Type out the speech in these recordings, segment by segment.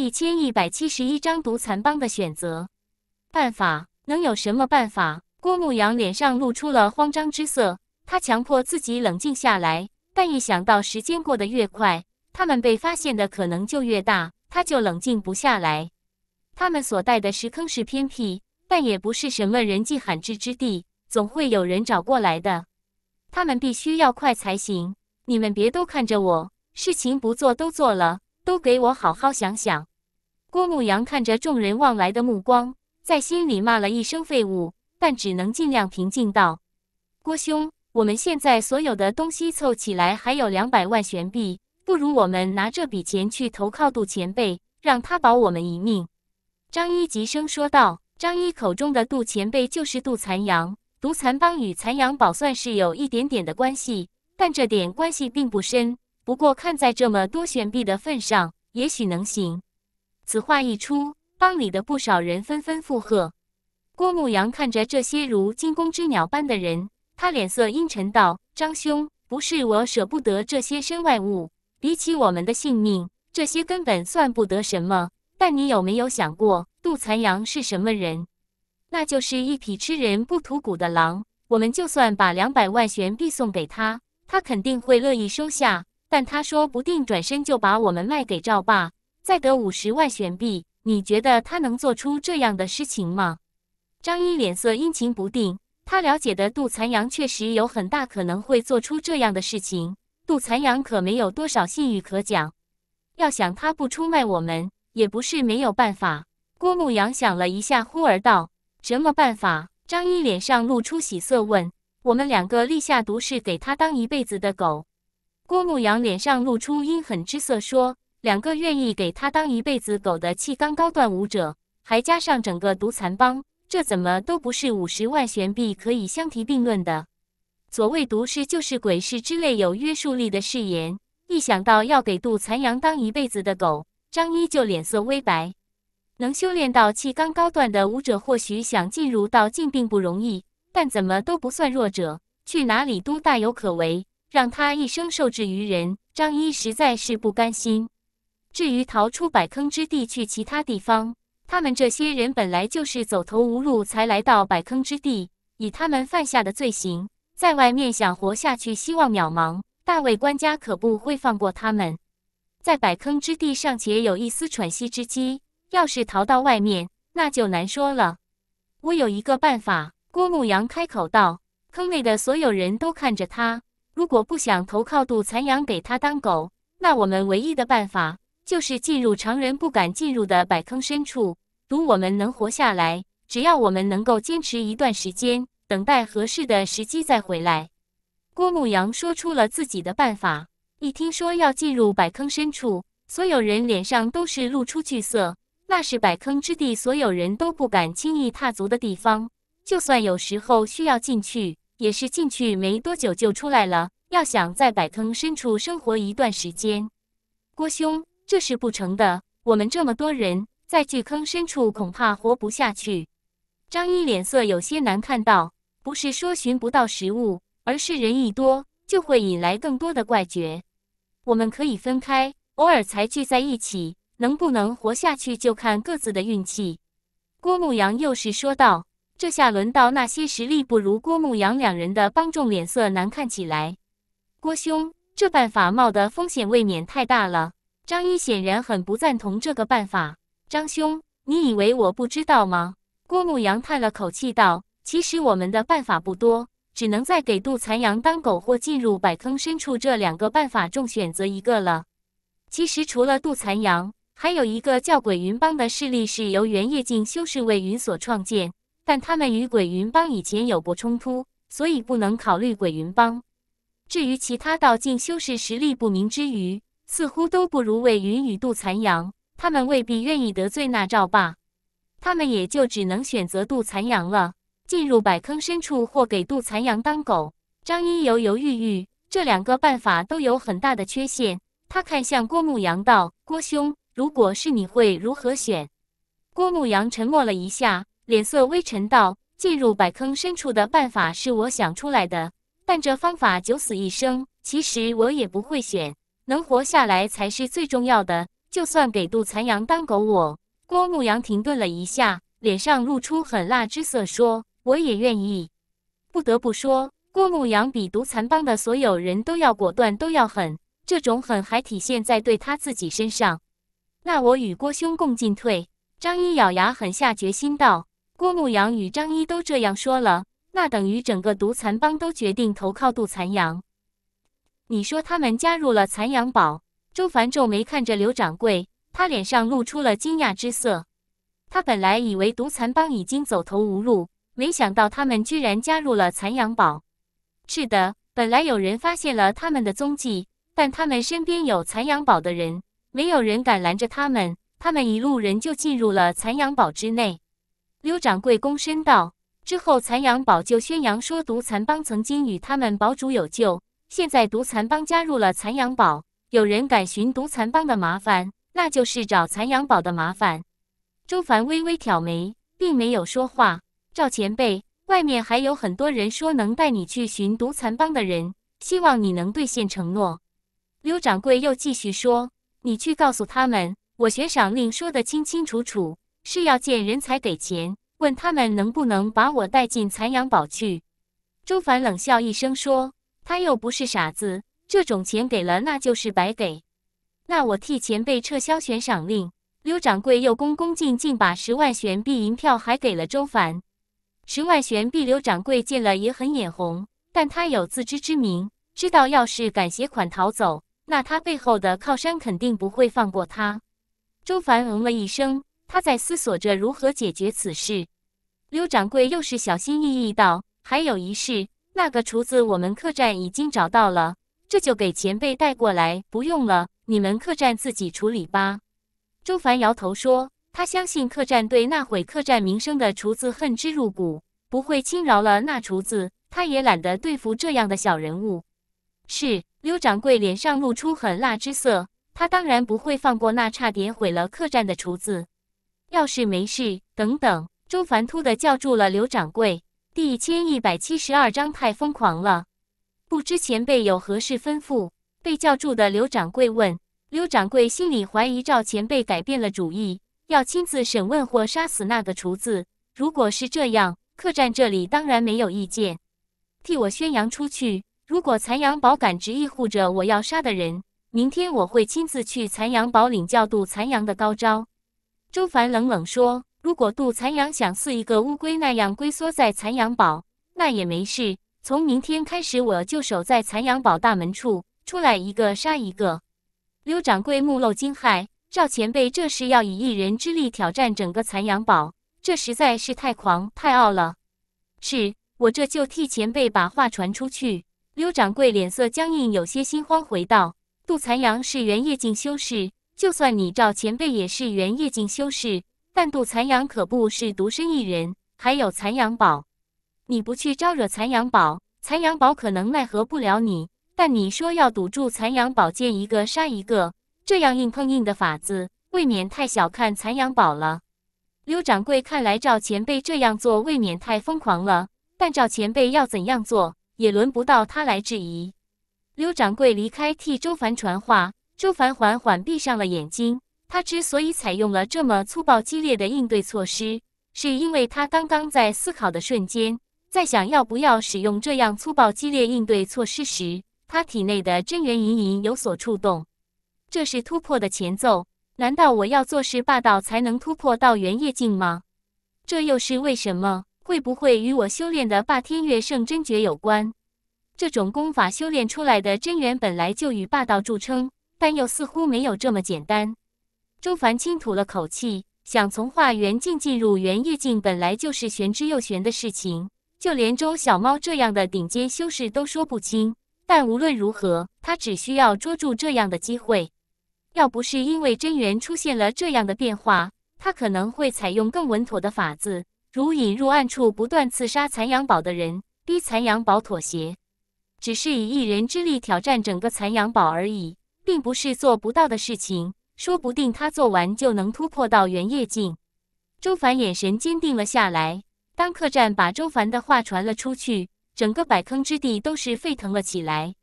一千一百七十一章毒残帮的选择办法能有什么办法？郭牧阳脸上露出了慌张之色，他强迫自己冷静下来，但一想到时间过得越快，他们被发现的可能就越大，他就冷静不下来。他们所带的石坑是偏僻，但也不是什么人迹罕至之地，总会有人找过来的。他们必须要快才行。你们别都看着我，事情不做都做了。都给我好好想想！郭牧阳看着众人望来的目光，在心里骂了一声废物，但只能尽量平静道：“郭兄，我们现在所有的东西凑起来还有两百万悬币，不如我们拿这笔钱去投靠杜前辈，让他保我们一命。”张一急声说道。张一口中的杜前辈就是杜残阳，毒残帮与残阳宝算是有一点点的关系，但这点关系并不深。不过看在这么多悬币的份上，也许能行。此话一出，帮里的不少人纷纷附和。郭牧阳看着这些如惊弓之鸟般的人，他脸色阴沉道：“张兄，不是我舍不得这些身外物，比起我们的性命，这些根本算不得什么。但你有没有想过，杜残阳是什么人？那就是一匹吃人不吐骨的狼。我们就算把两百万悬币送给他，他肯定会乐意收下。”但他说不定转身就把我们卖给赵霸，再得五十万选币。你觉得他能做出这样的事情吗？张一脸色阴晴不定。他了解的杜残阳确实有很大可能会做出这样的事情。杜残阳可没有多少信誉可讲。要想他不出卖我们，也不是没有办法。郭牧阳想了一下，忽而道：“什么办法？”张一脸上露出喜色，问：“我们两个立下毒誓，给他当一辈子的狗。”郭牧阳脸上露出阴狠之色，说：“两个愿意给他当一辈子狗的气缸高段舞者，还加上整个毒残帮，这怎么都不是五十万悬币可以相提并论的。所谓毒誓，就是鬼誓之类有约束力的誓言。一想到要给杜残阳当一辈子的狗，张一就脸色微白。能修炼到气缸高段的舞者，或许想进入道境并不容易，但怎么都不算弱者，去哪里都大有可为。”让他一生受制于人，张一实在是不甘心。至于逃出百坑之地去其他地方，他们这些人本来就是走投无路才来到百坑之地，以他们犯下的罪行，在外面想活下去希望渺茫。大卫官家可不会放过他们，在百坑之地尚且有一丝喘息之机，要是逃到外面，那就难说了。我有一个办法。”郭牧阳开口道，坑内的所有人都看着他。如果不想投靠杜残阳给他当狗，那我们唯一的办法就是进入常人不敢进入的百坑深处，赌我们能活下来。只要我们能够坚持一段时间，等待合适的时机再回来。郭牧阳说出了自己的办法。一听说要进入百坑深处，所有人脸上都是露出惧色。那是百坑之地，所有人都不敢轻易踏足的地方。就算有时候需要进去。也是进去没多久就出来了。要想在百坑深处生活一段时间，郭兄，这是不成的。我们这么多人在巨坑深处，恐怕活不下去。张一脸色有些难看，道：“不是说寻不到食物，而是人一多就会引来更多的怪绝。我们可以分开，偶尔才聚在一起，能不能活下去就看各自的运气。”郭牧阳又是说道。这下轮到那些实力不如郭牧阳两人的帮众脸色难看起来。郭兄，这办法冒的风险未免太大了。张一显然很不赞同这个办法。张兄，你以为我不知道吗？郭牧阳叹了口气道：“其实我们的办法不多，只能在给杜残阳当狗或进入百坑深处这两个办法中选择一个了。其实除了杜残阳，还有一个叫鬼云帮的势力，是由原夜境修士魏云所创建。”但他们与鬼云帮以前有过冲突，所以不能考虑鬼云帮。至于其他道境修士实力不明之余，似乎都不如魏云与杜残阳，他们未必愿意得罪那赵霸，他们也就只能选择杜残阳了。进入百坑深处，或给杜残阳当狗。张英犹犹豫豫，这两个办法都有很大的缺陷。他看向郭牧阳道：“郭兄，如果是你会如何选？”郭牧阳沉默了一下。脸色微沉，道：“进入百坑深处的办法是我想出来的，但这方法九死一生。其实我也不会选，能活下来才是最重要的。就算给杜残阳当狗，我……”郭牧阳停顿了一下，脸上露出狠辣之色，说：“我也愿意。”不得不说，郭牧阳比毒残帮的所有人都要果断，都要狠。这种狠还体现在对他自己身上。那我与郭兄共进退。”张一咬牙，狠下决心道。郭牧阳与张一都这样说了，那等于整个毒残帮都决定投靠杜残阳。你说他们加入了残阳堡？周凡皱眉看着刘掌柜，他脸上露出了惊讶之色。他本来以为毒残帮已经走投无路，没想到他们居然加入了残阳堡。是的，本来有人发现了他们的踪迹，但他们身边有残阳堡的人，没有人敢拦着他们。他们一路人就进入了残阳堡之内。刘掌柜躬身道：“之后，残阳堡就宣扬说毒残帮曾经与他们堡主有救，现在毒残帮加入了残阳堡，有人敢寻毒残帮的麻烦，那就是找残阳堡的麻烦。”周凡微微挑眉，并没有说话。赵前辈，外面还有很多人说能带你去寻毒残帮的人，希望你能兑现承诺。刘掌柜又继续说：“你去告诉他们，我悬赏令说得清清楚楚。”是要见人才给钱，问他们能不能把我带进残阳堡去。周凡冷笑一声说：“他又不是傻子，这种钱给了那就是白给。那我替前辈撤销悬赏令。”刘掌柜又恭恭敬敬把十万悬币银票还给了周凡。十万悬币，刘掌柜见了也很眼红，但他有自知之明，知道要是敢携款逃走，那他背后的靠山肯定不会放过他。周凡嗯了一声。他在思索着如何解决此事。刘掌柜又是小心翼翼道：“还有一事，那个厨子，我们客栈已经找到了，这就给前辈带过来。”“不用了，你们客栈自己处理吧。”周凡摇头说：“他相信客栈对那毁客栈名声的厨子恨之入骨，不会轻饶了那厨子。他也懒得对付这样的小人物。”是，刘掌柜脸上露出狠辣之色，他当然不会放过那差点毁了客栈的厨子。要是没事，等等。周凡突的叫住了刘掌柜。第一千一百七十二章太疯狂了。不知前辈有何事吩咐？被叫住的刘掌柜问。刘掌柜心里怀疑赵前辈改变了主意，要亲自审问或杀死那个厨子。如果是这样，客栈这里当然没有意见。替我宣扬出去。如果残阳堡敢执意护着我要杀的人，明天我会亲自去残阳堡领教度残阳的高招。周凡冷冷说：“如果杜残阳想似一个乌龟那样龟缩在残阳堡，那也没事。从明天开始，我就守在残阳堡大门处，出来一个杀一个。”刘掌柜目露惊骇：“赵前辈，这是要以一人之力挑战整个残阳堡？这实在是太狂、太傲了！”“是我这就替前辈把话传出去。”刘掌柜脸色僵硬，有些心慌，回道：“杜残阳是原夜境修士。”就算你赵前辈也是元叶境修士，但杜残阳可不是独身一人，还有残阳宝。你不去招惹残阳宝，残阳宝可能奈何不了你。但你说要堵住残阳宝见一个杀一个，这样硬碰硬的法子，未免太小看残阳宝了。刘掌柜看来，赵前辈这样做未免太疯狂了。但赵前辈要怎样做，也轮不到他来质疑。刘掌柜离开，替周凡传话。周凡缓缓闭上了眼睛。他之所以采用了这么粗暴激烈的应对措施，是因为他刚刚在思考的瞬间，在想要不要使用这样粗暴激烈应对措施时，他体内的真元隐隐有所触动。这是突破的前奏。难道我要做事霸道才能突破到元叶境吗？这又是为什么？会不会与我修炼的霸天月圣真诀有关？这种功法修炼出来的真元本来就与霸道著称。但又似乎没有这么简单。周凡清吐了口气，想从化元境进入元业境，本来就是玄之又玄的事情，就连周小猫这样的顶尖修士都说不清。但无论如何，他只需要捉住这样的机会。要不是因为真元出现了这样的变化，他可能会采用更稳妥的法子，如引入暗处不断刺杀残阳堡的人，逼残阳堡妥协。只是以一人之力挑战整个残阳堡而已。并不是做不到的事情，说不定他做完就能突破到元夜境。周凡眼神坚定了下来。当客栈把周凡的话传了出去，整个百坑之地都是沸腾了起来。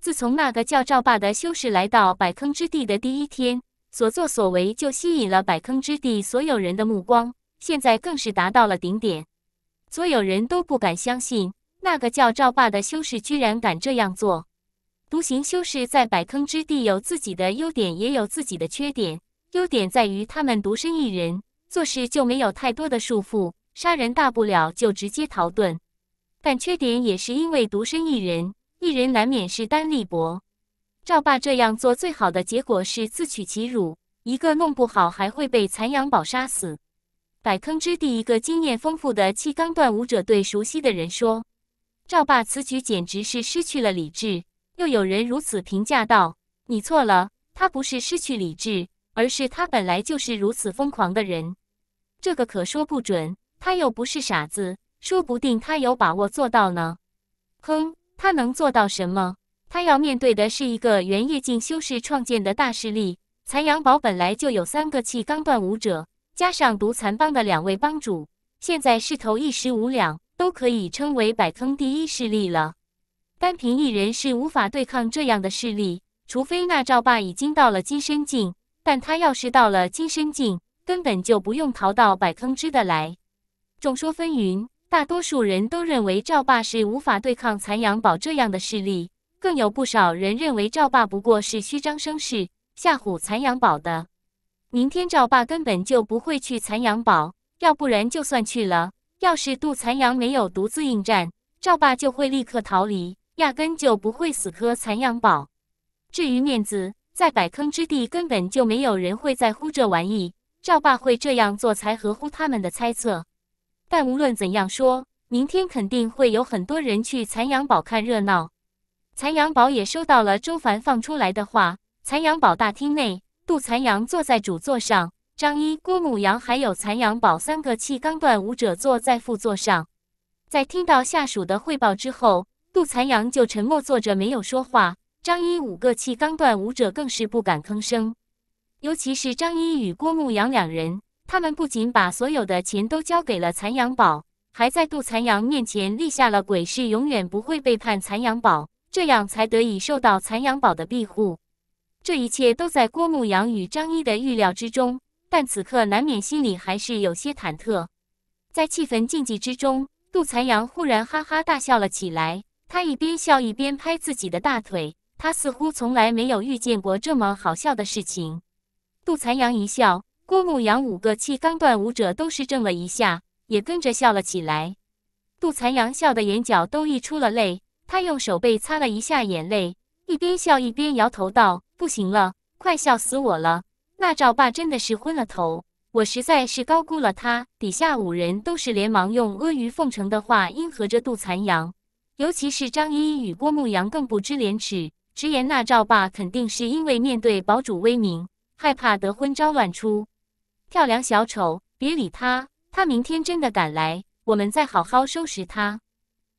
自从那个叫赵霸的修士来到百坑之地的第一天，所作所为就吸引了百坑之地所有人的目光，现在更是达到了顶点。所有人都不敢相信，那个叫赵霸的修士居然敢这样做。独行修士在百坑之地有自己的优点，也有自己的缺点。优点在于他们独身一人做事就没有太多的束缚，杀人大不了就直接逃遁。但缺点也是因为独身一人，一人难免势单力薄。赵霸这样做，最好的结果是自取其辱，一个弄不好还会被残阳宝杀死。百坑之地一个经验丰富的气刚段武者对熟悉的人说：“赵霸此举简直是失去了理智。”又有人如此评价道：“你错了，他不是失去理智，而是他本来就是如此疯狂的人。这个可说不准，他又不是傻子，说不定他有把握做到呢。”哼，他能做到什么？他要面对的是一个原叶境修士创建的大势力。残阳堡本来就有三个气刚断武者，加上毒残帮的两位帮主，现在势头一时无两，都可以称为百坑第一势力了。单凭一人是无法对抗这样的势力，除非那赵霸已经到了金身境。但他要是到了金身境，根本就不用逃到百坑之的来。众说纷纭，大多数人都认为赵霸是无法对抗残阳堡这样的势力，更有不少人认为赵霸不过是虚张声势，吓唬残阳堡的。明天赵霸根本就不会去残阳堡，要不然就算去了，要是杜残阳没有独自应战，赵霸就会立刻逃离。压根就不会死磕残阳堡。至于面子，在百坑之地根本就没有人会在乎这玩意。赵霸会这样做才合乎他们的猜测。但无论怎样说，明天肯定会有很多人去残阳堡看热闹。残阳堡也收到了周凡放出来的话。残阳堡大厅内，杜残阳坐在主座上，张一、郭母阳还有残阳堡三个气刚段舞者坐在副座上。在听到下属的汇报之后。杜残阳就沉默坐着，没有说话。张一五个气刚断，武者更是不敢吭声。尤其是张一与郭牧阳两人，他们不仅把所有的钱都交给了残阳堡，还在杜残阳面前立下了鬼誓，永远不会背叛残阳堡，这样才得以受到残阳堡的庇护。这一切都在郭牧阳与张一的预料之中，但此刻难免心里还是有些忐忑。在气氛静寂之中，杜残阳忽然哈哈大笑了起来。他一边笑一边拍自己的大腿，他似乎从来没有遇见过这么好笑的事情。杜残阳一笑，郭牧阳五个气刚断舞者都是怔了一下，也跟着笑了起来。杜残阳笑得眼角都溢出了泪，他用手背擦了一下眼泪，一边笑一边摇头道：“不行了，快笑死我了！那赵爸真的是昏了头，我实在是高估了他。”底下五人都是连忙用阿谀奉承的话应和着杜残阳。尤其是张一与郭牧阳更不知廉耻，直言那赵霸肯定是因为面对堡主威名，害怕得昏招乱出，跳梁小丑，别理他。他明天真的敢来，我们再好好收拾他。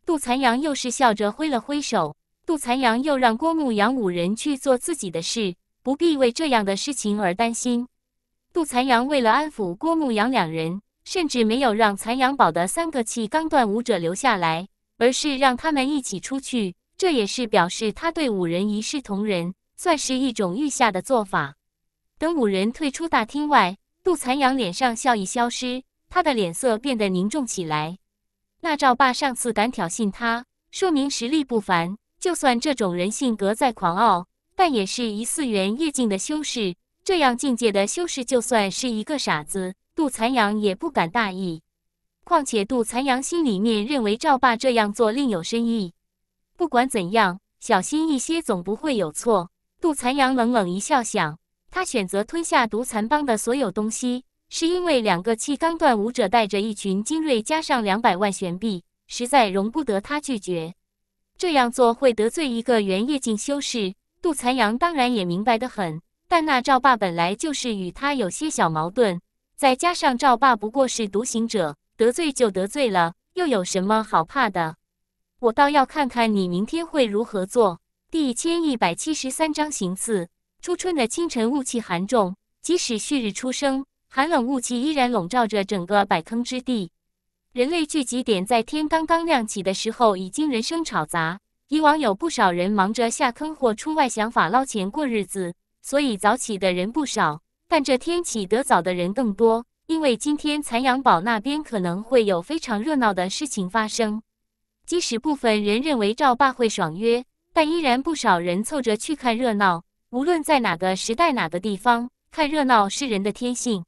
杜残阳又是笑着挥了挥手。杜残阳又让郭牧阳五人去做自己的事，不必为这样的事情而担心。杜残阳为了安抚郭牧阳两人，甚至没有让残阳堡的三个气刚断武者留下来。而是让他们一起出去，这也是表示他对五人一视同仁，算是一种御下的做法。等五人退出大厅外，杜残阳脸上笑意消失，他的脸色变得凝重起来。那赵霸上次敢挑衅他，说明实力不凡。就算这种人性格再狂傲，但也是一次元夜境的修士。这样境界的修士，就算是一个傻子，杜残阳也不敢大意。况且，杜残阳心里面认为赵霸这样做另有深意。不管怎样，小心一些总不会有错。杜残阳冷冷一笑，想：他选择吞下毒残帮的所有东西，是因为两个气刚段武者带着一群精锐，加上两百万悬币，实在容不得他拒绝。这样做会得罪一个元叶境修士。杜残阳当然也明白的很，但那赵霸本来就是与他有些小矛盾，再加上赵霸不过是独行者。得罪就得罪了，又有什么好怕的？我倒要看看你明天会如何做。第一千一百七十三章行刺。初春的清晨，雾气寒重，即使旭日初升，寒冷雾气依然笼罩着整个百坑之地。人类聚集点在天刚刚亮起的时候，已经人声吵杂。以往有不少人忙着下坑或出外想法捞钱过日子，所以早起的人不少。但这天起得早的人更多。因为今天残阳堡那边可能会有非常热闹的事情发生，即使部分人认为赵霸会爽约，但依然不少人凑着去看热闹。无论在哪个时代、哪个地方，看热闹是人的天性。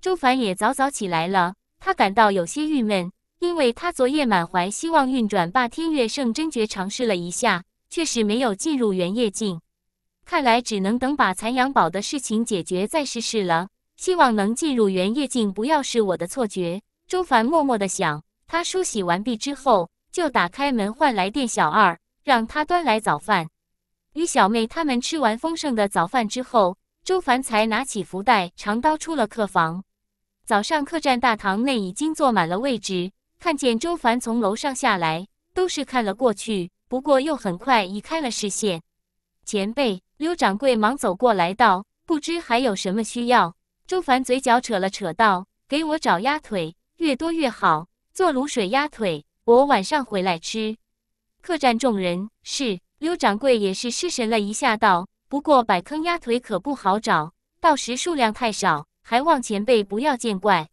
周凡也早早起来了，他感到有些郁闷，因为他昨夜满怀希望运转霸天月圣真诀尝试了一下，确实没有进入原夜境，看来只能等把残阳堡的事情解决再试试了。希望能进入原夜境不要是我的错觉。周凡默默的想。他梳洗完毕之后，就打开门唤来店小二，让他端来早饭。与小妹他们吃完丰盛的早饭之后，周凡才拿起福袋、长刀出了客房。早上客栈大堂内已经坐满了位置，看见周凡从楼上下来，都是看了过去，不过又很快移开了视线。前辈，刘掌柜忙走过来道：“不知还有什么需要？”周凡嘴角扯了扯，道：“给我找鸭腿，越多越好，做卤水鸭腿，我晚上回来吃。”客栈众人是，刘掌柜也是失神了一下，道：“不过摆坑鸭腿可不好找，到时数量太少，还望前辈不要见怪。”“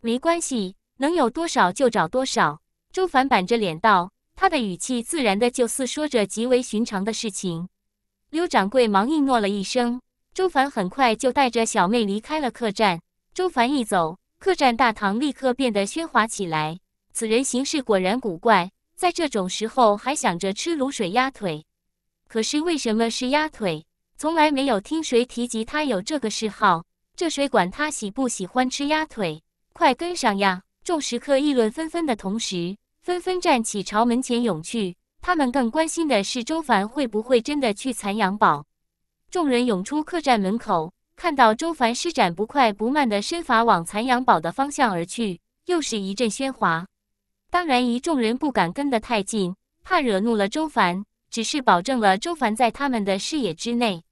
没关系，能有多少就找多少。”周凡板着脸道，他的语气自然的，就似说着极为寻常的事情。刘掌柜忙应诺了一声。周凡很快就带着小妹离开了客栈。周凡一走，客栈大堂立刻变得喧哗起来。此人行事果然古怪，在这种时候还想着吃卤水鸭腿。可是为什么是鸭腿？从来没有听谁提及他有这个嗜好。这谁管他喜不喜欢吃鸭腿？快跟上呀！众食客议论纷纷的同时，纷纷站起朝门前涌去。他们更关心的是周凡会不会真的去残阳堡。众人涌出客栈门口，看到周凡施展不快不慢的身法往残阳堡的方向而去，又是一阵喧哗。当然，一众人不敢跟得太近，怕惹怒了周凡，只是保证了周凡在他们的视野之内。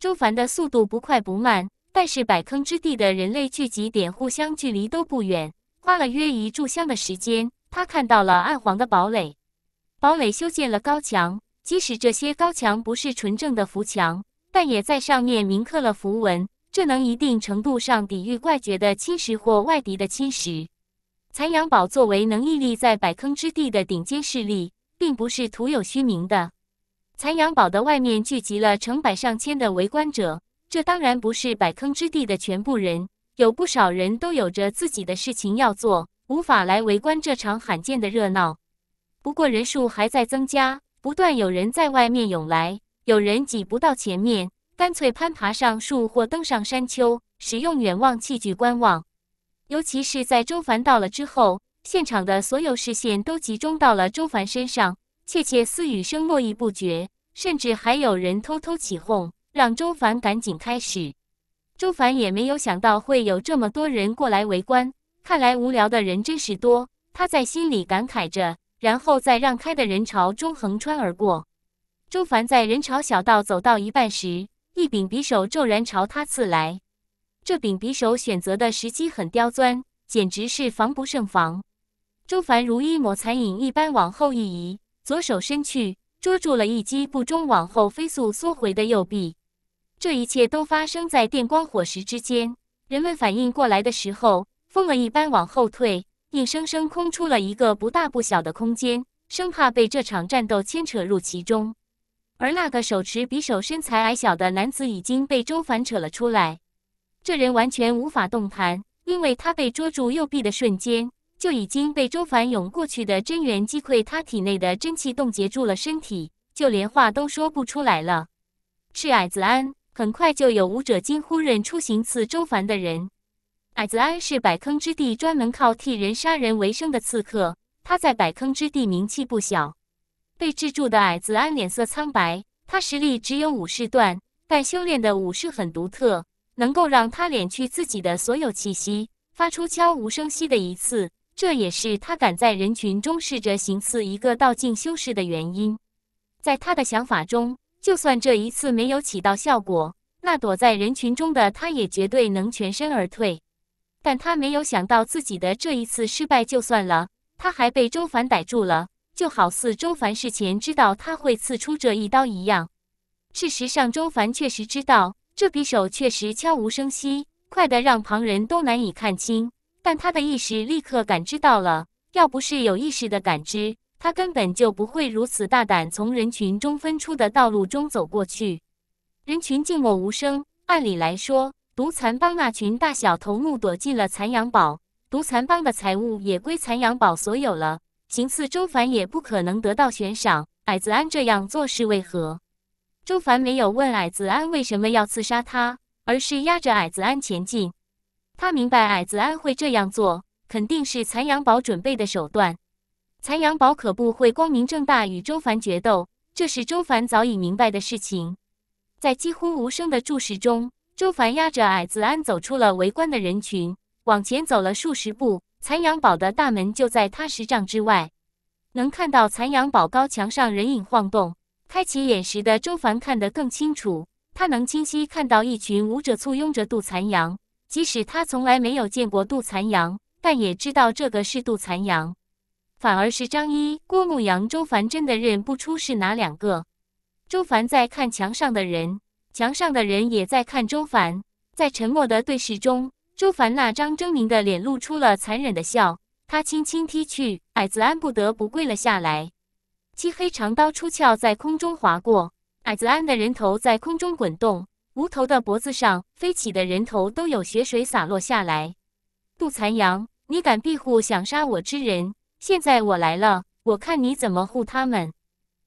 周凡的速度不快不慢，但是百坑之地的人类聚集点互相距离都不远，花了约一炷香的时间，他看到了暗黄的堡垒。堡垒修建了高墙，即使这些高墙不是纯正的浮墙。但也在上面铭刻了符文，这能一定程度上抵御怪绝的侵蚀或外敌的侵蚀。残阳堡作为能屹立在百坑之地的顶尖势力，并不是徒有虚名的。残阳堡的外面聚集了成百上千的围观者，这当然不是百坑之地的全部人，有不少人都有着自己的事情要做，无法来围观这场罕见的热闹。不过人数还在增加，不断有人在外面涌来。有人挤不到前面，干脆攀爬上树或登上山丘，使用远望器具观望。尤其是在周凡到了之后，现场的所有视线都集中到了周凡身上，窃窃私语声络绎不绝，甚至还有人偷偷起哄，让周凡赶紧开始。周凡也没有想到会有这么多人过来围观，看来无聊的人真是多。他在心里感慨着，然后在让开的人潮中横穿而过。周凡在人潮小道走到一半时，一柄匕首骤然朝他刺来。这柄匕首选择的时机很刁钻，简直是防不胜防。周凡如一抹残影一般往后一移，左手伸去捉住了一击不中、往后飞速缩回的右臂。这一切都发生在电光火石之间。人们反应过来的时候，疯了一般往后退，硬生生空出了一个不大不小的空间，生怕被这场战斗牵扯入其中。而那个手持匕首、身材矮小的男子已经被周凡扯了出来，这人完全无法动弹，因为他被捉住右臂的瞬间就已经被周凡涌过去的真元击溃，他体内的真气冻结住了身体，就连话都说不出来了。赤矮子安很快就有武者惊呼认出行刺周凡的人。矮子安是百坑之地专门靠替人杀人为生的刺客，他在百坑之地名气不小。被制住的矮子安脸色苍白，他实力只有武士段，但修炼的武士很独特，能够让他敛去自己的所有气息，发出悄无声息的一次。这也是他敢在人群中试着行刺一个道境修士的原因。在他的想法中，就算这一次没有起到效果，那躲在人群中的他也绝对能全身而退。但他没有想到，自己的这一次失败就算了，他还被周凡逮住了。就好似周凡事前知道他会刺出这一刀一样。事实上，周凡确实知道这匕首确实悄无声息，快得让旁人都难以看清。但他的意识立刻感知到了，要不是有意识的感知，他根本就不会如此大胆从人群中分出的道路中走过去。人群静默无声。按理来说，毒蚕帮那群大小头目躲进了蚕阳堡，毒蚕帮的财物也归蚕阳堡所有了。行刺周凡也不可能得到悬赏，矮子安这样做是为何？周凡没有问矮子安为什么要刺杀他，而是压着矮子安前进。他明白矮子安会这样做，肯定是残阳堡准备的手段。残阳堡可不会光明正大与周凡决斗，这是周凡早已明白的事情。在几乎无声的注视中，周凡压着矮子安走出了围观的人群，往前走了数十步。残阳堡的大门就在他十丈之外，能看到残阳堡高墙上人影晃动。开启眼时的周凡看得更清楚，他能清晰看到一群武者簇拥着杜残阳。即使他从来没有见过杜残阳，但也知道这个是杜残阳。反而是张一、郭牧阳、周凡真的认不出是哪两个。周凡在看墙上的人，墙上的人也在看周凡，在沉默的对视中。朱凡那张狰狞的脸露出了残忍的笑，他轻轻踢去，矮子安不得不跪了下来。漆黑长刀出鞘，在空中划过，矮子安的人头在空中滚动，无头的脖子上飞起的人头都有血水洒落下来。杜残阳，你敢庇护想杀我之人？现在我来了，我看你怎么护他们！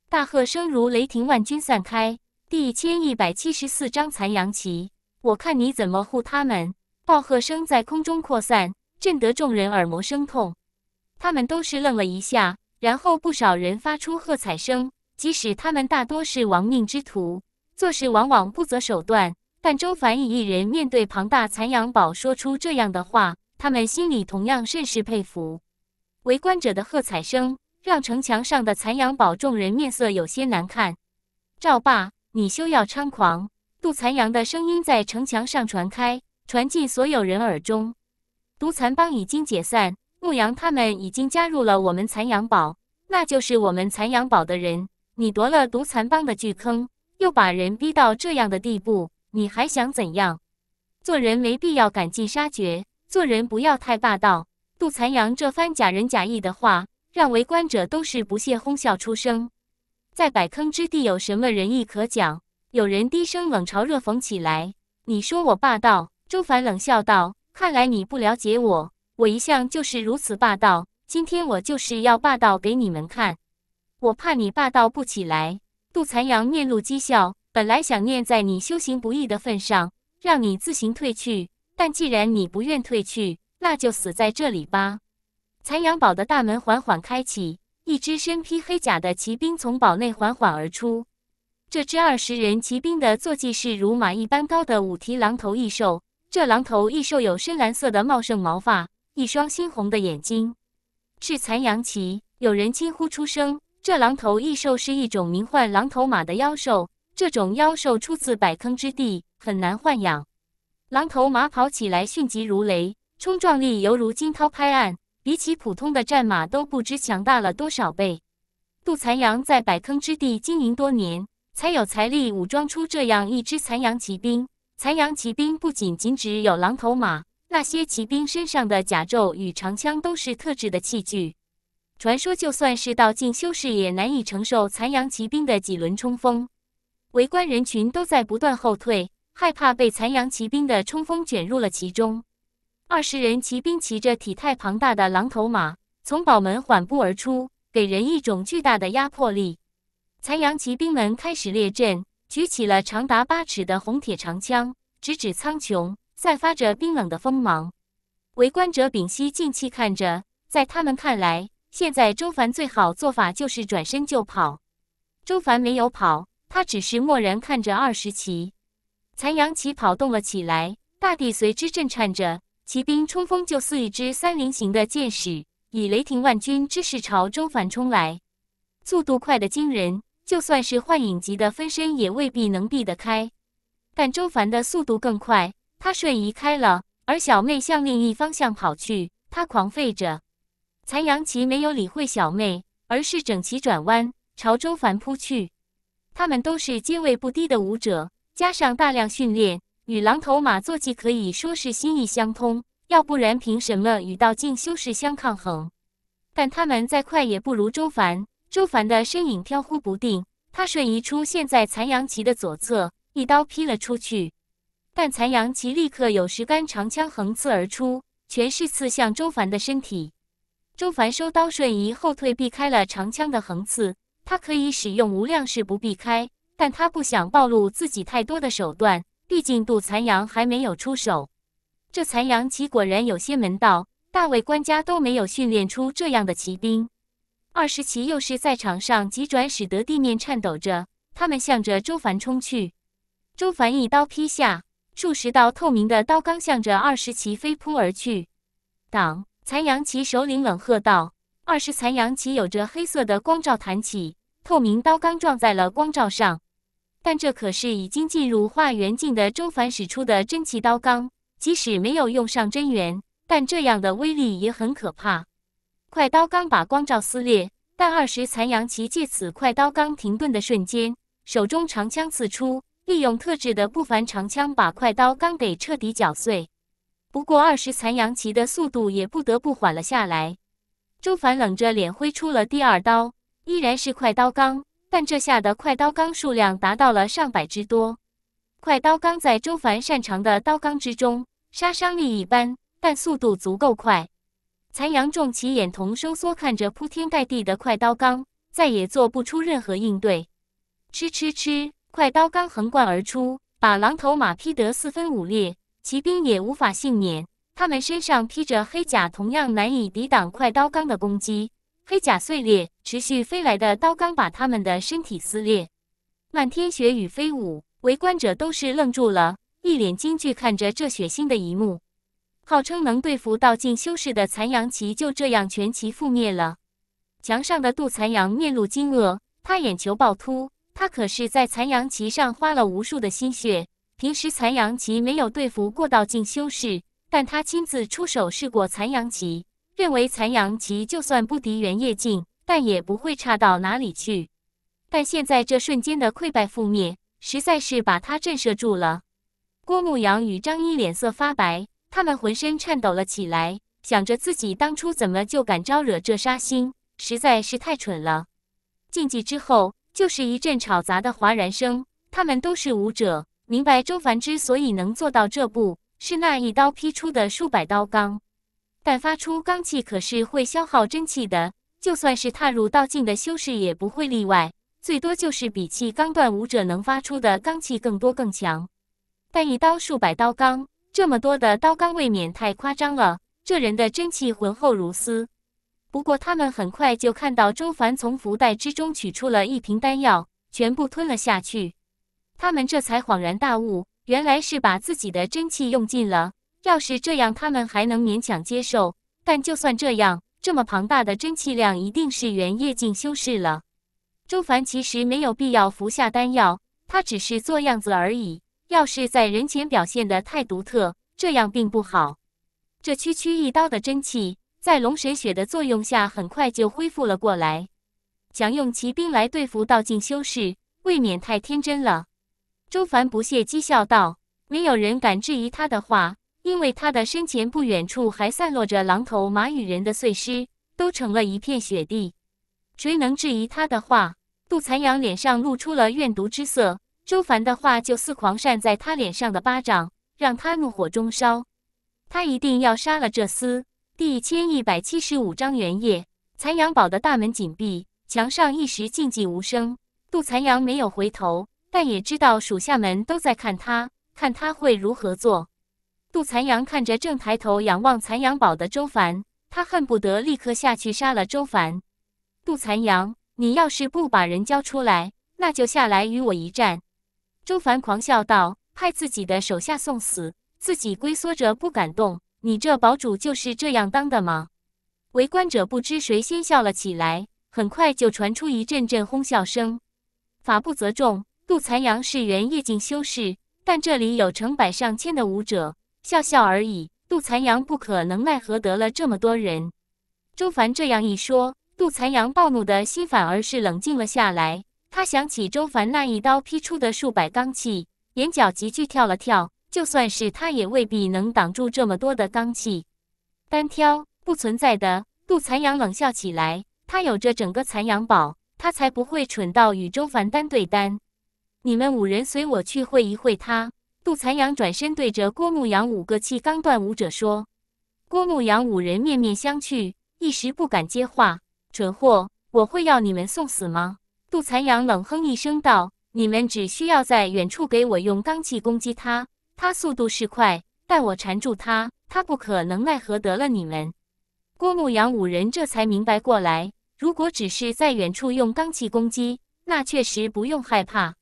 大喝声如雷霆，万军散开。第一千一百七十四章残阳旗，我看你怎么护他们！暴喝声在空中扩散，震得众人耳膜生痛。他们都是愣了一下，然后不少人发出喝彩声。即使他们大多是亡命之徒，做事往往不择手段，但周凡以一人面对庞大残阳堡，说出这样的话，他们心里同样甚是佩服。围观者的喝彩声让城墙上的残阳堡众人面色有些难看。赵霸，你休要猖狂！杜残阳的声音在城墙上传开。传进所有人耳中，毒残帮已经解散，牧羊他们已经加入了我们残阳堡，那就是我们残阳堡的人。你夺了毒残帮的巨坑，又把人逼到这样的地步，你还想怎样？做人没必要赶尽杀绝，做人不要太霸道。杜残阳这番假仁假义的话，让围观者都是不屑哄笑出声。在摆坑之地有什么仁义可讲？有人低声冷嘲热讽起来。你说我霸道？周凡冷笑道：“看来你不了解我，我一向就是如此霸道。今天我就是要霸道给你们看。我怕你霸道不起来。”杜残阳面露讥笑：“本来想念在你修行不易的份上，让你自行退去。但既然你不愿退去，那就死在这里吧。”残阳堡的大门缓缓开启，一支身披黑甲的骑兵从堡内缓缓而出。这支二十人骑兵的坐骑是如马一般高的五蹄狼头异兽。这狼头异兽有深蓝色的茂盛毛发，一双猩红的眼睛。是残阳骑，有人惊呼出声。这狼头异兽是一种名唤狼头马的妖兽，这种妖兽出自百坑之地，很难豢养。狼头马跑起来迅疾如雷，冲撞力犹如惊涛拍岸，比起普通的战马都不知强大了多少倍。杜残阳在百坑之地经营多年，才有财力武装出这样一支残阳骑兵。残阳骑兵不仅仅只有狼头马，那些骑兵身上的甲胄与长枪都是特制的器具。传说就算是道境修士也难以承受残阳骑兵的几轮冲锋。围观人群都在不断后退，害怕被残阳骑兵的冲锋卷入了其中。二十人骑兵骑着体态庞大的狼头马，从堡门缓步而出，给人一种巨大的压迫力。残阳骑兵们开始列阵。举起了长达八尺的红铁长枪，直指苍穹，散发着冰冷的锋芒。围观者屏息静气看着，在他们看来，现在周凡最好做法就是转身就跑。周凡没有跑，他只是默然看着二十骑残阳旗跑动了起来，大地随之震颤着。骑兵冲锋就似一支三菱形的箭矢，以雷霆万钧之势朝周凡冲来，速度快得惊人。就算是幻影级的分身也未必能避得开，但周凡的速度更快，他瞬移开了。而小妹向另一方向跑去，他狂吠着。残阳旗没有理会小妹，而是整齐转弯，朝周凡扑去。他们都是阶位不低的武者，加上大量训练，与狼头马坐骑可以说是心意相通，要不然凭什么与道境修士相抗衡？但他们再快也不如周凡。周凡的身影飘忽不定，他瞬移出现在残阳骑的左侧，一刀劈了出去。但残阳骑立刻有十杆长枪横刺而出，全是刺向周凡的身体。周凡收刀瞬移后退，避开了长枪的横刺。他可以使用无量式不避开，但他不想暴露自己太多的手段，毕竟杜残阳还没有出手。这残阳骑果然有些门道，大魏官家都没有训练出这样的骑兵。二十骑又是在场上急转，使得地面颤抖着。他们向着周凡冲去，周凡一刀劈下，数十道透明的刀罡向着二十骑飞扑而去。挡！残阳骑首领冷喝道：“二十残阳骑有着黑色的光照弹起，透明刀罡撞在了光罩上。但这可是已经进入化元境的周凡使出的真气刀罡，即使没有用上真元，但这样的威力也很可怕。”快刀刚把光照撕裂，但二十残阳旗借此快刀刚停顿的瞬间，手中长枪刺出，利用特制的不凡长枪把快刀刚给彻底绞碎。不过二十残阳旗的速度也不得不缓了下来。周凡冷着脸挥出了第二刀，依然是快刀刚，但这下的快刀刚数量达到了上百之多。快刀刚在周凡擅长的刀刚之中，杀伤力一般，但速度足够快。残阳重起眼瞳收缩，看着铺天盖地的快刀钢，再也做不出任何应对。吃吃吃！快刀钢横贯而出，把狼头马劈得四分五裂，骑兵也无法幸免。他们身上披着黑甲，同样难以抵挡快刀钢的攻击，黑甲碎裂，持续飞来的刀钢把他们的身体撕裂。漫天雪雨飞舞，围观者都是愣住了，一脸惊惧看着这血腥的一幕。号称能对付道境修士的残阳旗就这样全旗覆灭了。墙上的杜残阳面露惊愕，他眼球暴突。他可是在残阳旗上花了无数的心血。平时残阳旗没有对付过道境修士，但他亲自出手试过残阳旗，认为残阳旗就算不敌元叶境，但也不会差到哪里去。但现在这瞬间的溃败覆灭，实在是把他震慑住了。郭牧阳与张一脸色发白。他们浑身颤抖了起来，想着自己当初怎么就敢招惹这杀心，实在是太蠢了。禁忌之后，就是一阵吵杂的哗然声。他们都是武者，明白周凡之所以能做到这步，是那一刀劈出的数百刀罡。但发出罡气可是会消耗真气的，就算是踏入道境的修士也不会例外，最多就是比气刚断武者能发出的罡气更多更强。但一刀数百刀罡。这么多的刀罡未免太夸张了，这人的真气浑厚如斯。不过他们很快就看到周凡从福袋之中取出了一瓶丹药，全部吞了下去。他们这才恍然大悟，原来是把自己的真气用尽了。要是这样，他们还能勉强接受。但就算这样，这么庞大的真气量，一定是元叶境修士了。周凡其实没有必要服下丹药，他只是做样子而已。要是在人前表现的太独特，这样并不好。这区区一刀的真气，在龙神血的作用下，很快就恢复了过来。想用骑兵来对付道境修士，未免太天真了。周凡不屑讥笑道：“没有人敢质疑他的话，因为他的身前不远处还散落着狼头马羽人的碎尸，都成了一片雪地。谁能质疑他的话？”杜残阳脸上露出了怨毒之色。周凡的话，就似狂扇在他脸上的巴掌，让他怒火中烧。他一定要杀了这厮。第一千一百七十五章原页。残阳堡的大门紧闭，墙上一时静寂无声。杜残阳没有回头，但也知道属下们都在看他，看他会如何做。杜残阳看着正抬头仰望残阳堡的周凡，他恨不得立刻下去杀了周凡。杜残阳，你要是不把人交出来，那就下来与我一战。周凡狂笑道：“派自己的手下送死，自己龟缩着不敢动，你这堡主就是这样当的吗？”围观者不知谁先笑了起来，很快就传出一阵阵哄笑声。法不责众，杜残阳是原夜境修士，但这里有成百上千的武者，笑笑而已。杜残阳不可能奈何得了这么多人。周凡这样一说，杜残阳暴怒的心反而是冷静了下来。他想起周凡那一刀劈出的数百罡气，眼角急剧跳了跳。就算是他，也未必能挡住这么多的罡气。单挑不存在的。杜残阳冷笑起来，他有着整个残阳堡，他才不会蠢到与周凡单对单。你们五人随我去会一会他。杜残阳转身对着郭牧阳五个气罡断武者说：“郭牧阳五人面面相觑，一时不敢接话。蠢货，我会要你们送死吗？”杜残阳冷哼一声道：“你们只需要在远处给我用罡气攻击他，他速度是快，但我缠住他，他不可能奈何得了你们。”郭牧阳五人这才明白过来，如果只是在远处用罡气攻击，那确实不用害怕。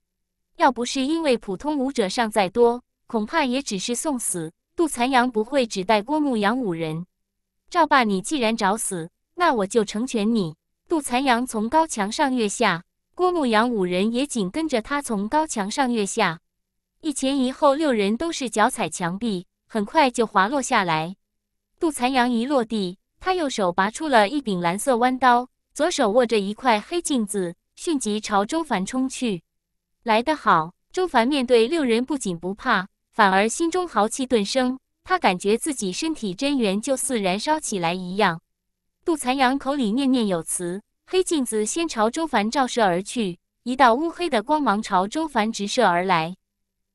要不是因为普通武者尚在多，恐怕也只是送死。杜残阳不会只带郭牧阳五人。赵霸，你既然找死，那我就成全你。杜残阳从高墙上跃下。郭牧阳五人也紧跟着他从高墙上跃下，一前一后，六人都是脚踩墙壁，很快就滑落下来。杜残阳一落地，他右手拔出了一柄蓝色弯刀，左手握着一块黑镜子，迅即朝周凡冲去。来得好！周凡面对六人不仅不怕，反而心中豪气顿生，他感觉自己身体真元就似燃烧起来一样。杜残阳口里念念有词。黑镜子先朝周凡照射而去，一道乌黑的光芒朝周凡直射而来。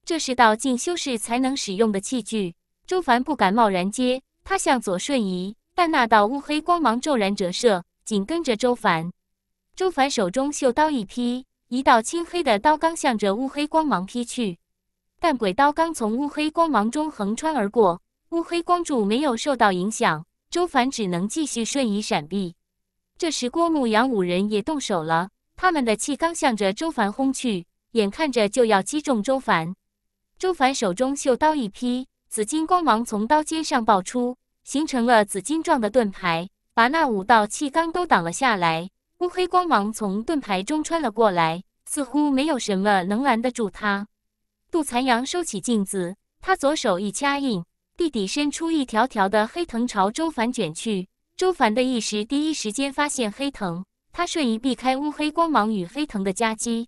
这是道镜修士才能使用的器具，周凡不敢贸然接。他向左瞬移，但那道乌黑光芒骤然折射，紧跟着周凡。周凡手中锈刀一劈，一道青黑的刀刚向着乌黑光芒劈去。但鬼刀刚从乌黑光芒中横穿而过，乌黑光柱没有受到影响。周凡只能继续瞬移闪避。这时，郭牧、阳五人也动手了。他们的气缸向着周凡轰去，眼看着就要击中周凡。周凡手中绣刀一劈，紫金光芒从刀尖上爆出，形成了紫金状的盾牌，把那五道气缸都挡了下来。乌黑光芒从盾牌中穿了过来，似乎没有什么能拦得住他。杜残阳收起镜子，他左手一掐印，地底伸出一条条的黑藤朝周凡卷去。周凡的意识第一时间发现黑藤，他瞬移避开乌黑光芒与黑藤的夹击。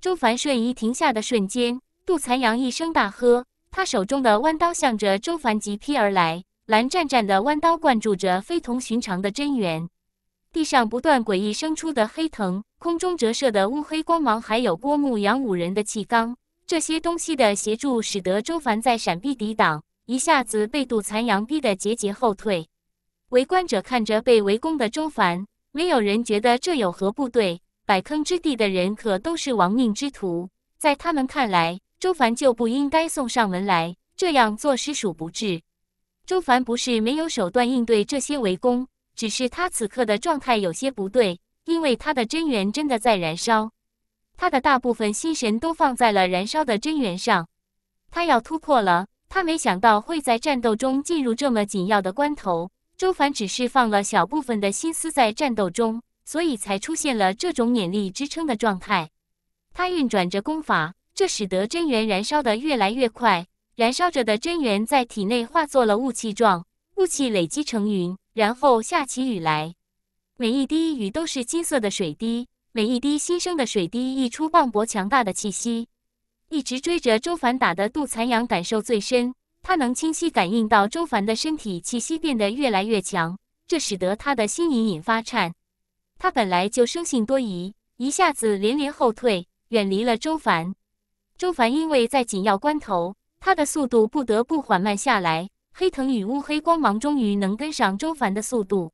周凡瞬移停下的瞬间，杜残阳一声大喝，他手中的弯刀向着周凡急劈而来。蓝湛湛的弯刀灌注着非同寻常的真元，地上不断诡异生出的黑藤，空中折射的乌黑光芒，还有郭牧阳五人的气缸，这些东西的协助，使得周凡在闪避抵挡，一下子被杜残阳逼得节节后退。围观者看着被围攻的周凡，没有人觉得这有何不对。摆坑之地的人可都是亡命之徒，在他们看来，周凡就不应该送上门来，这样做实属不智。周凡不是没有手段应对这些围攻，只是他此刻的状态有些不对，因为他的真元真的在燃烧，他的大部分心神都放在了燃烧的真元上。他要突破了，他没想到会在战斗中进入这么紧要的关头。周凡只是放了小部分的心思在战斗中，所以才出现了这种勉力支撑的状态。他运转着功法，这使得真元燃烧的越来越快。燃烧着的真元在体内化作了雾气状，雾气累积成云，然后下起雨来。每一滴雨都是金色的水滴，每一滴新生的水滴溢出磅礴强大的气息，一直追着周凡打的杜残阳感受最深。他能清晰感应到周凡的身体气息变得越来越强，这使得他的心隐隐发颤。他本来就生性多疑，一下子连连后退，远离了周凡。周凡因为在紧要关头，他的速度不得不缓慢下来。黑藤与乌黑光芒终于能跟上周凡的速度。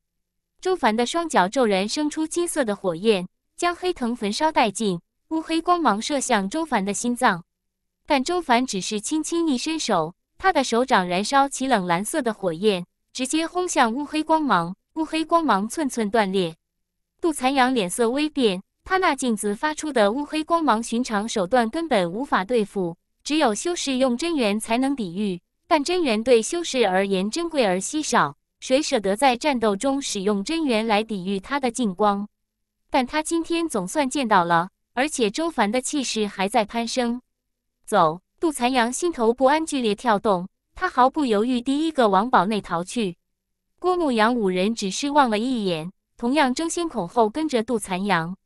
周凡的双脚骤然生出金色的火焰，将黑藤焚烧殆尽。乌黑光芒射向周凡的心脏，但周凡只是轻轻一伸手。他的手掌燃烧起冷蓝色的火焰，直接轰向乌黑光芒。乌黑光芒寸寸断裂。杜残阳脸色微变，他那镜子发出的乌黑光芒，寻常手段根本无法对付，只有修士用真元才能抵御。但真元对修士而言珍贵而稀少，谁舍得在战斗中使用真元来抵御他的镜光？但他今天总算见到了，而且周凡的气势还在攀升。走。杜残阳心头不安，剧烈跳动。他毫不犹豫，第一个往堡内逃去。郭牧阳五人只是望了一眼，同样争先恐后跟着杜残阳。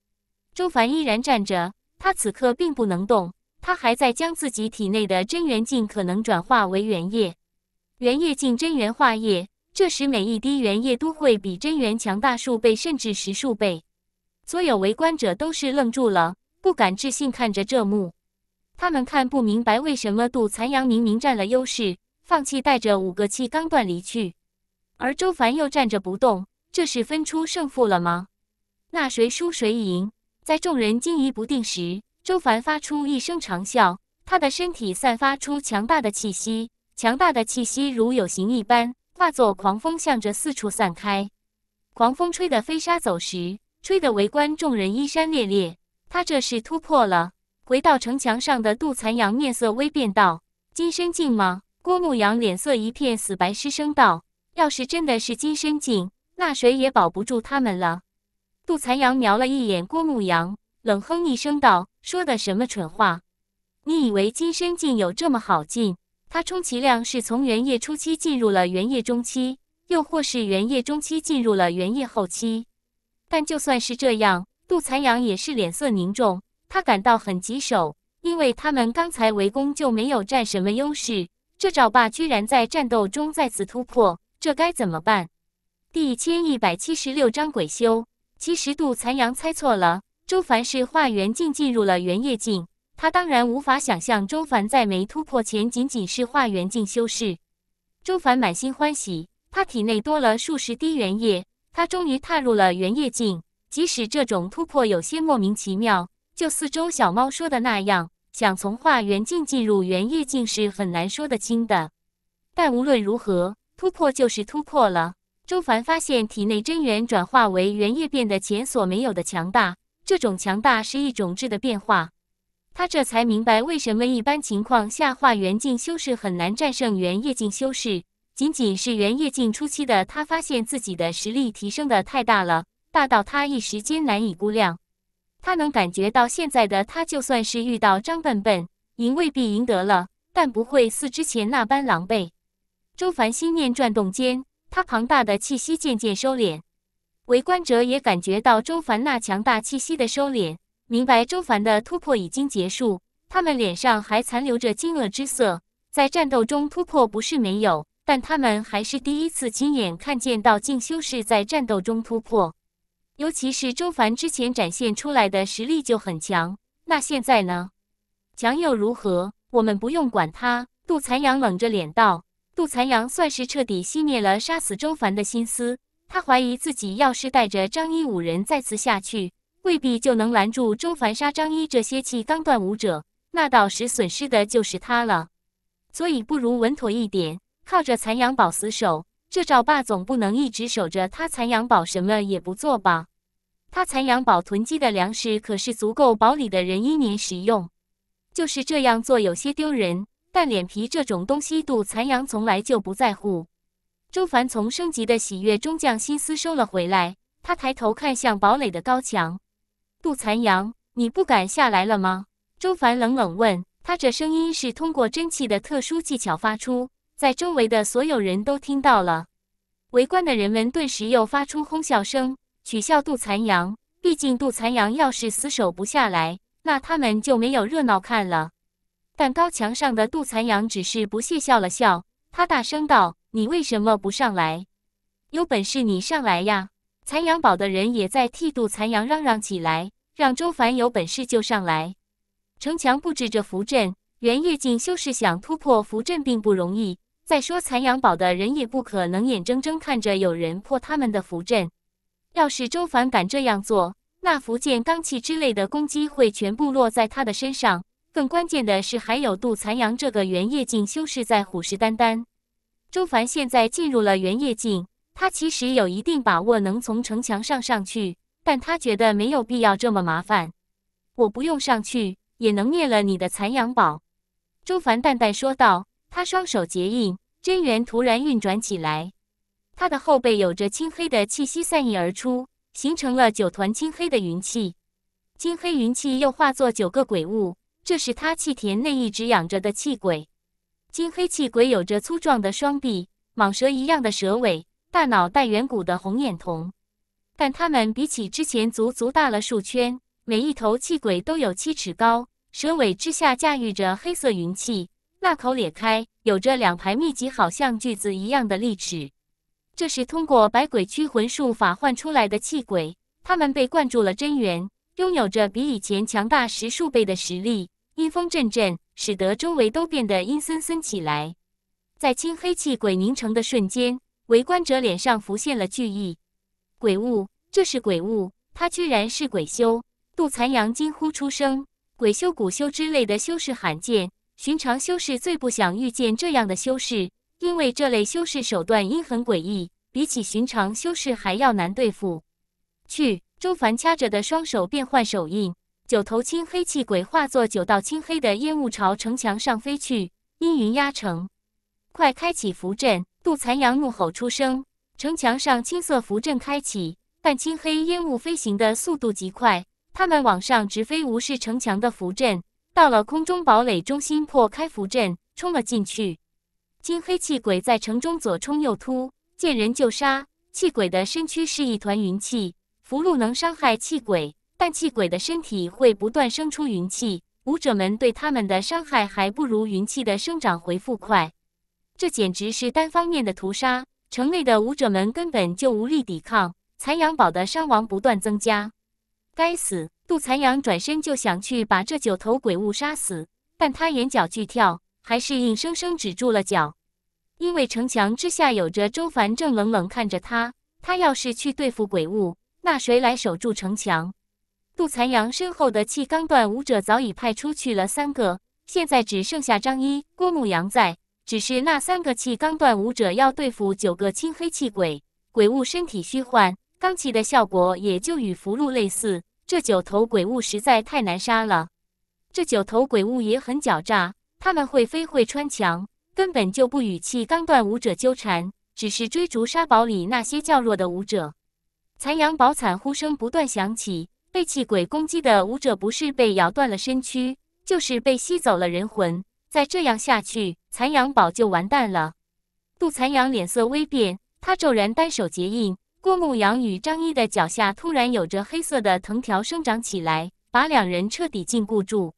周凡依然站着，他此刻并不能动，他还在将自己体内的真元尽可能转化为原液。原液进真元化液，这时每一滴原液都会比真元强大数倍，甚至十数倍。所有围观者都是愣住了，不敢置信看着这幕。他们看不明白为什么杜残阳明明占了优势，放弃带着五个气钢段离去，而周凡又站着不动，这是分出胜负了吗？那谁输谁赢？在众人惊疑不定时，周凡发出一声长啸，他的身体散发出强大的气息，强大的气息如有形一般，化作狂风向着四处散开。狂风吹得飞沙走石，吹得围观众人衣衫猎猎。他这是突破了。回到城墙上的杜残阳面色微变，道：“金身镜吗？”郭牧阳脸色一片死白，失声道：“要是真的是金身镜，那谁也保不住他们了。”杜残阳瞄了一眼郭牧阳，冷哼一声道：“说的什么蠢话？你以为金身镜有这么好进？他充其量是从元夜初期进入了元夜中期，又或是元夜中期进入了元夜后期。但就算是这样，杜残阳也是脸色凝重。”他感到很棘手，因为他们刚才围攻就没有占什么优势，这赵霸居然在战斗中再次突破，这该怎么办？第一千一百七十六章鬼修其实度残阳猜错了，周凡是化元境进入了元液境，他当然无法想象周凡在没突破前仅仅是化元境修士。周凡满心欢喜，他体内多了数十滴元液，他终于踏入了元液境，即使这种突破有些莫名其妙。就四周小猫说的那样，想从化元境进入元叶境是很难说得清的。但无论如何，突破就是突破了。周凡发现体内真元转化为元液变得前所未有的强大，这种强大是一种质的变化。他这才明白为什么一般情况下化元境修士很难战胜元液境修士。仅仅是元液境初期的他，发现自己的实力提升的太大了，大到他一时间难以估量。他能感觉到，现在的他就算是遇到张笨笨，赢未必赢得了，但不会似之前那般狼狈。周凡心念转动间，他庞大的气息渐渐收敛。围观者也感觉到周凡那强大气息的收敛，明白周凡的突破已经结束。他们脸上还残留着惊愕之色。在战斗中突破不是没有，但他们还是第一次亲眼看见到静修士在战斗中突破。尤其是周凡之前展现出来的实力就很强，那现在呢？强又如何？我们不用管他。杜残阳冷着脸道：“杜残阳算是彻底熄灭了杀死周凡的心思。他怀疑自己要是带着张一五人再次下去，未必就能拦住周凡杀张一这些气刚断武者，那到时损失的就是他了。所以不如稳妥一点，靠着残阳堡死守。这赵霸总不能一直守着他残阳堡什么也不做吧？”他残阳堡囤积的粮食可是足够堡里的人一年食用，就是这样做有些丢人，但脸皮这种东西，杜残阳从来就不在乎。周凡从升级的喜悦中将心思收了回来，他抬头看向堡垒的高墙：“杜残阳，你不敢下来了吗？”周凡冷冷问。他这声音是通过真气的特殊技巧发出，在周围的所有人都听到了。围观的人们顿时又发出哄笑声。取笑杜残阳，毕竟杜残阳要是死守不下来，那他们就没有热闹看了。但高墙上的杜残阳只是不屑笑了笑，他大声道：“你为什么不上来？有本事你上来呀！”残阳堡的人也在替杜残阳嚷嚷起来，让周凡有本事就上来。城墙布置着符阵，原叶境修士想突破符阵并不容易。再说残阳堡的人也不可能眼睁睁看着有人破他们的符阵。要是周凡敢这样做，那福建罡气之类的攻击会全部落在他的身上。更关键的是，还有杜残阳这个元叶境修士在虎视眈眈。周凡现在进入了元叶境，他其实有一定把握能从城墙上上去，但他觉得没有必要这么麻烦。我不用上去，也能灭了你的残阳堡。周凡淡淡说道，他双手结印，真元突然运转起来。他的后背有着青黑的气息散溢而出，形成了九团青黑的云气。青黑云气又化作九个鬼物，这是他气田内一直养着的气鬼。青黑气鬼有着粗壮的双臂、蟒蛇一样的蛇尾、大脑袋、圆鼓的红眼瞳，但它们比起之前足足大了数圈。每一头气鬼都有七尺高，蛇尾之下驾驭着黑色云气，那口裂开，有着两排密集、好像锯子一样的利齿。这是通过百鬼驱魂术法换出来的气鬼，他们被灌注了真元，拥有着比以前强大十数倍的实力。阴风阵阵，使得周围都变得阴森森起来。在青黑气鬼凝成的瞬间，围观者脸上浮现了惧意。鬼物，这是鬼物！他居然是鬼修！杜残阳惊呼出声。鬼修、古修之类的修士罕见，寻常修士最不想遇见这样的修士。因为这类修饰手段阴狠诡异，比起寻常修饰还要难对付。去！周凡掐着的双手变换手印，九头青黑气鬼化作九道青黑的烟雾朝城墙上飞去，阴云压城。快开启符阵！杜残阳怒吼出声，城墙上青色符阵开启，但青黑烟雾飞行的速度极快，他们往上直飞无视城墙的符阵，到了空中堡垒中心破开符阵，冲了进去。今黑气鬼在城中左冲右突，见人就杀。气鬼的身躯是一团云气，福禄能伤害气鬼，但气鬼的身体会不断生出云气，武者们对他们的伤害还不如云气的生长恢复快。这简直是单方面的屠杀，城内的武者们根本就无力抵抗。残阳堡的伤亡不断增加。该死！杜残阳转身就想去把这九头鬼物杀死，但他眼角剧跳。还是硬生生止住了脚，因为城墙之下有着周凡正冷冷看着他。他要是去对付鬼物，那谁来守住城墙？杜残阳身后的气刚断武者早已派出去了三个，现在只剩下张一郭牧阳在。只是那三个气刚断武者要对付九个青黑气鬼鬼物，身体虚幻，刚气的效果也就与符箓类似。这九头鬼物实在太难杀了。这九头鬼物也很狡诈。他们会飞，会穿墙，根本就不与气刚断武者纠缠，只是追逐沙堡里那些较弱的武者。残阳堡惨呼声不断响起，被气鬼攻击的武者不是被咬断了身躯，就是被吸走了人魂。再这样下去，残阳堡就完蛋了。杜残阳脸色微变，他骤然单手结印，郭牧阳与张一的脚下突然有着黑色的藤条生长起来，把两人彻底禁锢住。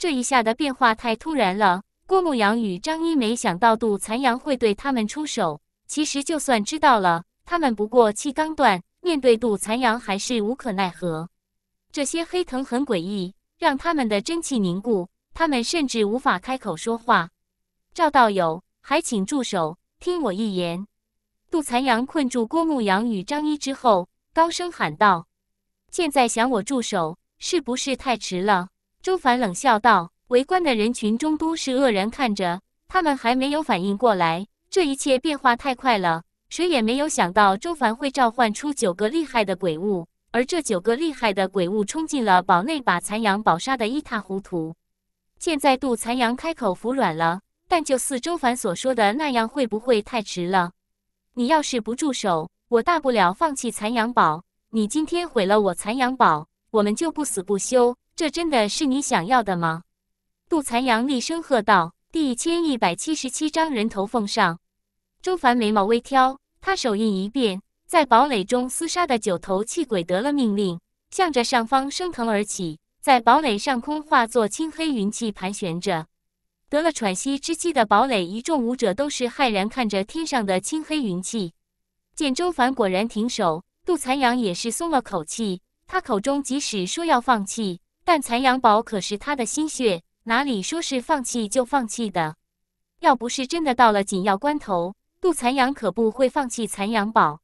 这一下的变化太突然了，郭牧阳与张一没想到杜残阳会对他们出手。其实就算知道了，他们不过气刚断，面对杜残阳还是无可奈何。这些黑藤很诡异，让他们的真气凝固，他们甚至无法开口说话。赵道友，还请住手，听我一言。杜残阳困住郭牧阳与张一之后，高声喊道：“现在想我住手，是不是太迟了？”周凡冷笑道：“围观的人群中都是愕然看着，他们还没有反应过来，这一切变化太快了，谁也没有想到周凡会召唤出九个厉害的鬼物，而这九个厉害的鬼物冲进了堡内，把残阳堡杀得一塌糊涂。现在杜残阳开口服软了，但就似周凡所说的那样，会不会太迟了？你要是不住手，我大不了放弃残阳堡。你今天毁了我残阳堡，我们就不死不休。”这真的是你想要的吗？杜残阳厉声喝道。第一千一百七十七章人头奉上。周凡眉毛微挑，他手印一变，在堡垒中厮杀的九头气鬼得了命令，向着上方升腾而起，在堡垒上空化作青黑云气盘旋着。得了喘息之机的堡垒一众武者都是骇然看着天上的青黑云气，见周凡果然停手，杜残阳也是松了口气。他口中即使说要放弃。但残阳堡可是他的心血，哪里说是放弃就放弃的？要不是真的到了紧要关头，杜残阳可不会放弃残阳堡。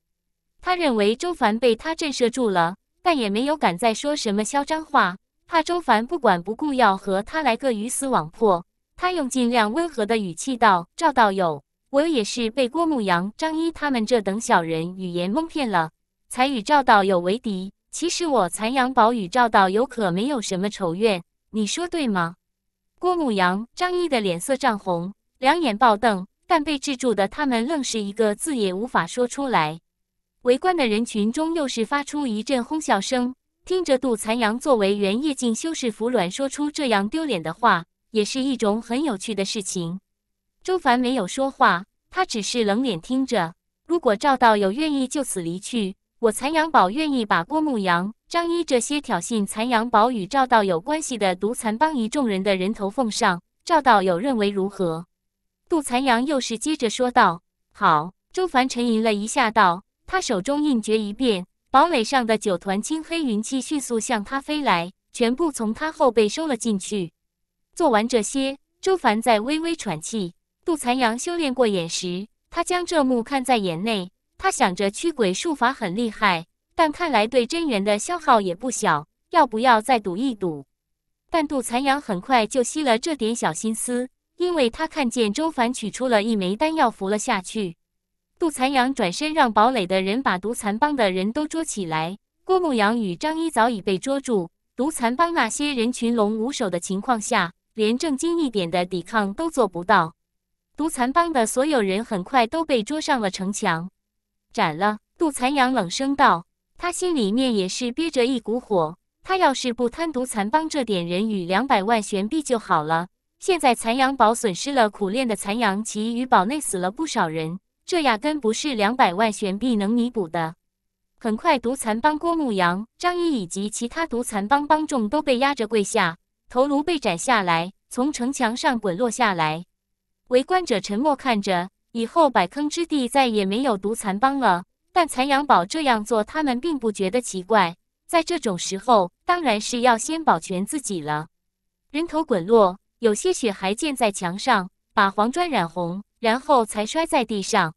他认为周凡被他震慑住了，但也没有敢再说什么嚣张话，怕周凡不管不顾要和他来个鱼死网破。他用尽量温和的语气道：“赵道友，我也是被郭牧阳、张一他们这等小人语言蒙骗了，才与赵道友为敌。”其实我残阳宝与赵道友可没有什么仇怨，你说对吗？郭牧阳、张毅的脸色涨红，两眼暴瞪，但被制住的他们愣是一个字也无法说出来。围观的人群中又是发出一阵哄笑声。听着杜残阳作为原夜境修士服卵说出这样丢脸的话，也是一种很有趣的事情。周凡没有说话，他只是冷脸听着。如果赵道友愿意就此离去。我残阳堡愿意把郭牧阳、张一这些挑衅残阳堡与赵道友关系的毒残帮一众人的人头奉上，赵道友认为如何？杜残阳又是接着说道：“好。”周凡沉吟了一下，道：“他手中印诀一变，堡垒上的九团青黑云气迅速向他飞来，全部从他后背收了进去。”做完这些，周凡在微微喘气。杜残阳修炼过眼时，他将这幕看在眼内。他想着驱鬼术法很厉害，但看来对真元的消耗也不小，要不要再赌一赌？但杜残阳很快就吸了这点小心思，因为他看见周凡取出了一枚丹药服了下去。杜残阳转身让堡垒的人把毒残帮的人都捉起来。郭牧阳与张一早已被捉住，毒残帮那些人群龙无首的情况下，连正经一点的抵抗都做不到。毒残帮的所有人很快都被捉上了城墙。斩了！杜残阳冷声道：“他心里面也是憋着一股火。他要是不贪毒残帮这点人与两百万悬币就好了。现在残阳堡损失了，苦练的残阳及与堡内死了不少人，这压根不是两百万悬币能弥补的。”很快，毒残帮郭牧阳、张一以及其他毒残帮帮众都被压着跪下，头颅被斩下来，从城墙上滚落下来。围观者沉默看着。以后百坑之地再也没有毒残帮了，但残阳堡这样做，他们并不觉得奇怪。在这种时候，当然是要先保全自己了。人头滚落，有些血还溅在墙上，把黄砖染红，然后才摔在地上。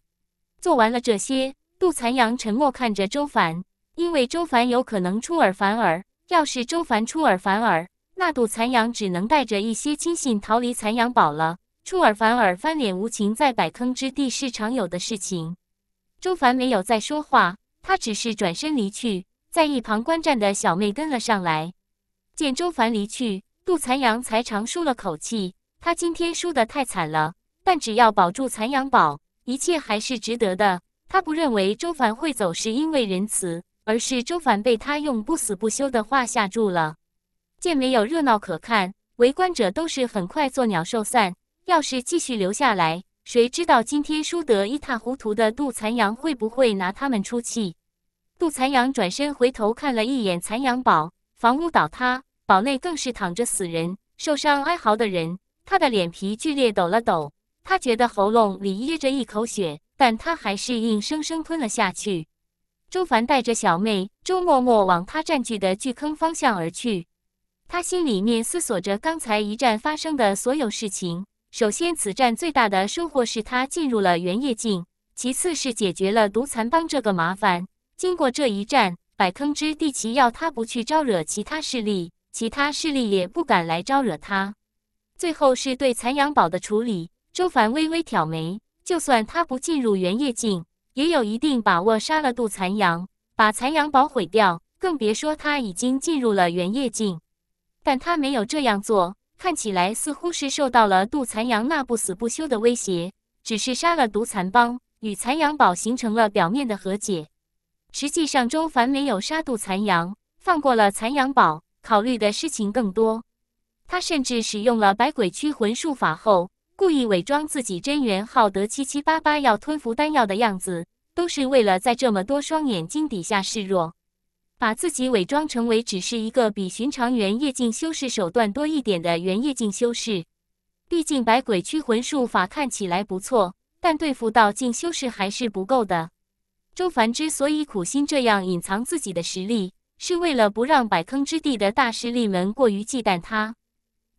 做完了这些，杜残阳沉默看着周凡，因为周凡有可能出尔反尔。要是周凡出尔反尔，那杜残阳只能带着一些亲信逃离残阳堡了。出尔反尔，翻脸无情，在百坑之地是常有的事情。周凡没有再说话，他只是转身离去。在一旁观战的小妹跟了上来。见周凡离去，杜残阳才长舒了口气。他今天输得太惨了，但只要保住残阳堡，一切还是值得的。他不认为周凡会走是因为仁慈，而是周凡被他用不死不休的话吓住了。见没有热闹可看，围观者都是很快作鸟兽散。要是继续留下来，谁知道今天输得一塌糊涂的杜残阳会不会拿他们出气？杜残阳转身回头看了一眼残阳堡，房屋倒塌，堡内更是躺着死人、受伤哀嚎的人。他的脸皮剧烈抖了抖，他觉得喉咙里噎着一口血，但他还是硬生生吞了下去。周凡带着小妹周默默往他占据的巨坑方向而去，他心里面思索着刚才一战发生的所有事情。首先，此战最大的收获是他进入了元叶境；其次是解决了毒残帮这个麻烦。经过这一战，百坑之地奇要他不去招惹其他势力，其他势力也不敢来招惹他。最后是对残阳堡的处理。周凡微微挑眉，就算他不进入元叶境，也有一定把握杀了杜残阳，把残阳堡毁掉。更别说他已经进入了元叶境，但他没有这样做。看起来似乎是受到了杜残阳那不死不休的威胁，只是杀了毒残帮，与残阳堡形成了表面的和解。实际上，周凡没有杀杜残阳，放过了残阳堡，考虑的事情更多。他甚至使用了百鬼驱魂术法后，故意伪装自己真元耗得七七八八，要吞服丹药的样子，都是为了在这么多双眼睛底下示弱。把自己伪装成为只是一个比寻常原业境修士手段多一点的原业境修士。毕竟百鬼驱魂术法看起来不错，但对付道境修士还是不够的。周凡之所以苦心这样隐藏自己的实力，是为了不让百坑之地的大势力们过于忌惮他。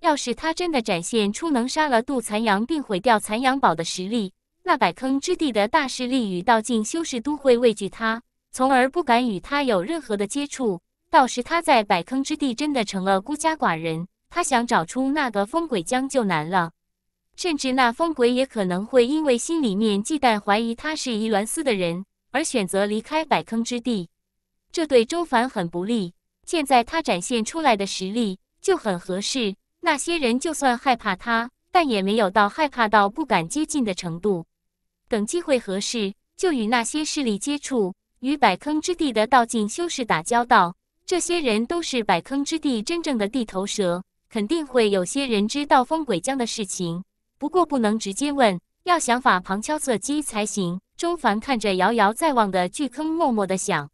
要是他真的展现出能杀了杜残阳并毁掉残阳堡的实力，那百坑之地的大势力与道境修士都会畏惧他。从而不敢与他有任何的接触，到时他在百坑之地真的成了孤家寡人。他想找出那个风鬼将就难了，甚至那风鬼也可能会因为心里面忌惮怀疑他是夷鸾司的人，而选择离开百坑之地。这对周凡很不利。现在他展现出来的实力就很合适，那些人就算害怕他，但也没有到害怕到不敢接近的程度。等机会合适，就与那些势力接触。与百坑之地的道境修士打交道，这些人都是百坑之地真正的地头蛇，肯定会有些人知道风鬼将的事情。不过不能直接问，要想法旁敲侧击才行。钟凡看着遥遥在望的巨坑，默默地想。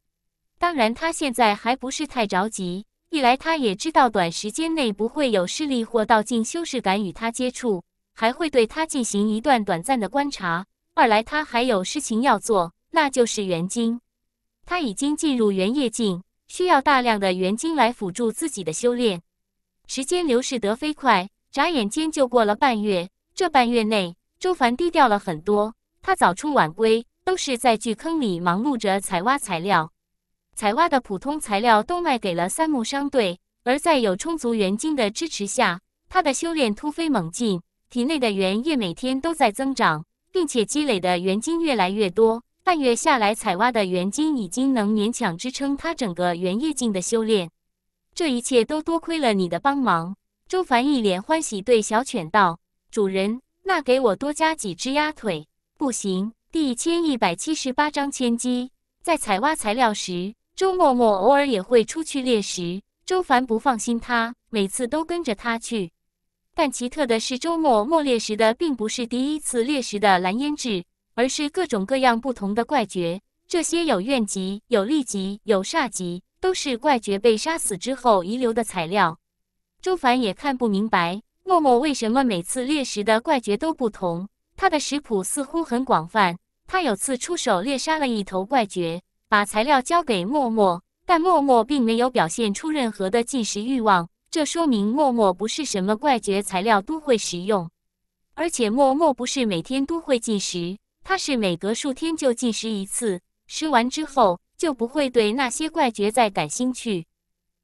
当然，他现在还不是太着急。一来，他也知道短时间内不会有势力或道境修士敢与他接触，还会对他进行一段短暂的观察；二来，他还有事情要做，那就是援京。他已经进入元液境，需要大量的元晶来辅助自己的修炼。时间流逝得飞快，眨眼间就过了半月。这半月内，周凡低调了很多，他早出晚归，都是在巨坑里忙碌着采挖材料。采挖的普通材料都卖给了三木商队，而在有充足元晶的支持下，他的修炼突飞猛进，体内的元液每天都在增长，并且积累的元晶越来越多。半月下来采挖的原晶已经能勉强支撑他整个原夜境的修炼，这一切都多亏了你的帮忙。周凡一脸欢喜对小犬道：“主人，那给我多加几只鸭腿。”不行。第一千一百七十八章千机在采挖材料时，周默默偶尔也会出去猎食。周凡不放心他，每次都跟着他去。但奇特的是，周末末猎食的并不是第一次猎食的蓝胭脂。而是各种各样不同的怪绝，这些有怨疾、有利疾、有煞疾，都是怪绝被杀死之后遗留的材料。周凡也看不明白，默默为什么每次猎食的怪绝都不同，他的食谱似乎很广泛。他有次出手猎杀了一头怪绝，把材料交给默默，但默默并没有表现出任何的进食欲望，这说明默默不是什么怪绝材料都会食用，而且默默不是每天都会进食。他是每隔数天就进食一次，食完之后就不会对那些怪绝再感兴趣。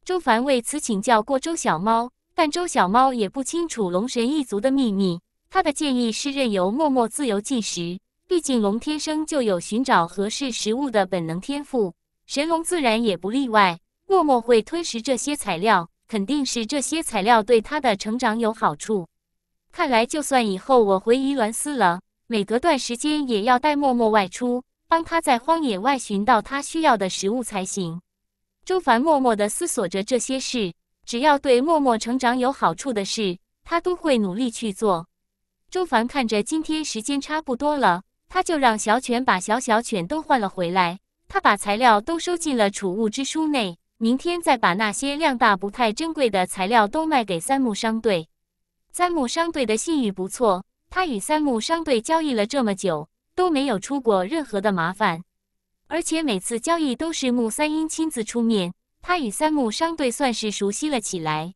周凡为此请教过周小猫，但周小猫也不清楚龙神一族的秘密。他的建议是任由默默自由进食，毕竟龙天生就有寻找合适食物的本能天赋，神龙自然也不例外。默默会吞食这些材料，肯定是这些材料对他的成长有好处。看来就算以后我回宜鸾寺了。每隔段时间也要带默默外出，帮他在荒野外寻到他需要的食物才行。周凡默默地思索着这些事，只要对默默成长有好处的事，他都会努力去做。周凡看着今天时间差不多了，他就让小犬把小小犬都换了回来。他把材料都收进了储物之书内，明天再把那些量大不太珍贵的材料都卖给三木商队。三木商队的信誉不错。他与三木商队交易了这么久，都没有出过任何的麻烦，而且每次交易都是木三英亲自出面，他与三木商队算是熟悉了起来。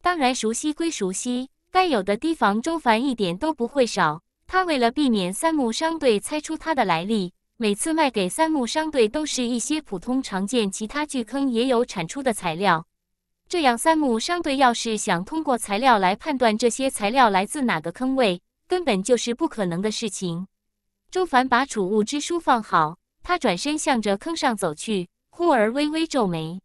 当然，熟悉归熟悉，该有的提防周凡一点都不会少。他为了避免三木商队猜出他的来历，每次卖给三木商队都是一些普通常见、其他巨坑也有产出的材料。这样，三木商队要是想通过材料来判断这些材料来自哪个坑位，根本就是不可能的事情。周凡把储物之书放好，他转身向着坑上走去。忽而微微皱眉：“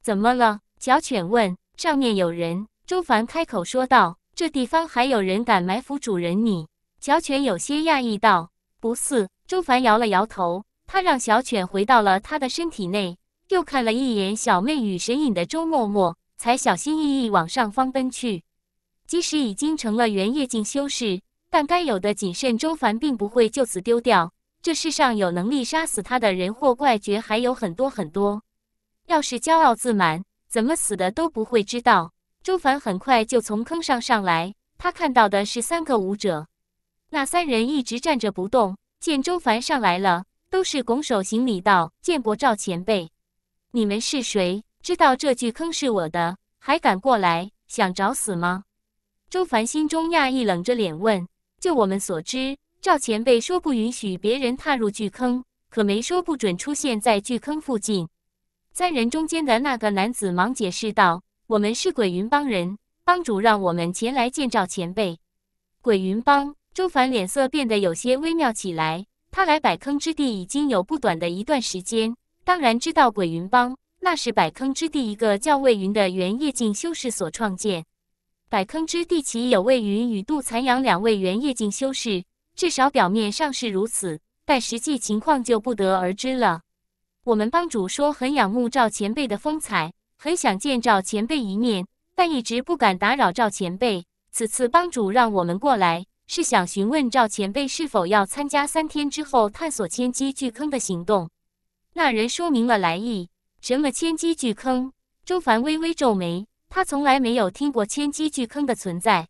怎么了？”小犬问。上面有人。周凡开口说道：“这地方还有人敢埋伏主人你？”小犬有些讶异道：“不似。”周凡摇了摇头。他让小犬回到了他的身体内，又看了一眼小妹与神隐的周默默，才小心翼翼往上方奔去。即使已经成了原叶境修士。但该有的谨慎，周凡并不会就此丢掉。这世上有能力杀死他的人或怪，绝还有很多很多。要是骄傲自满，怎么死的都不会知道。周凡很快就从坑上上来，他看到的是三个舞者。那三人一直站着不动，见周凡上来了，都是拱手行礼道：“见过赵前辈，你们是谁？知道这具坑是我的，还敢过来，想找死吗？”周凡心中讶异，冷着脸问。就我们所知，赵前辈说不允许别人踏入巨坑，可没说不准出现在巨坑附近。三人中间的那个男子忙解释道：“我们是鬼云帮人，帮主让我们前来见赵前辈。”鬼云帮，周凡脸色变得有些微妙起来。他来百坑之地已经有不短的一段时间，当然知道鬼云帮，那是百坑之地一个叫魏云的原叶境修士所创建。百坑之地，其有位于雨度残阳两位元叶境修士？至少表面上是如此，但实际情况就不得而知了。我们帮主说很仰慕赵前辈的风采，很想见赵前辈一面，但一直不敢打扰赵前辈。此次帮主让我们过来，是想询问赵前辈是否要参加三天之后探索千机巨坑的行动。那人说明了来意。什么千机巨坑？周凡微微皱眉。他从来没有听过千机巨坑的存在，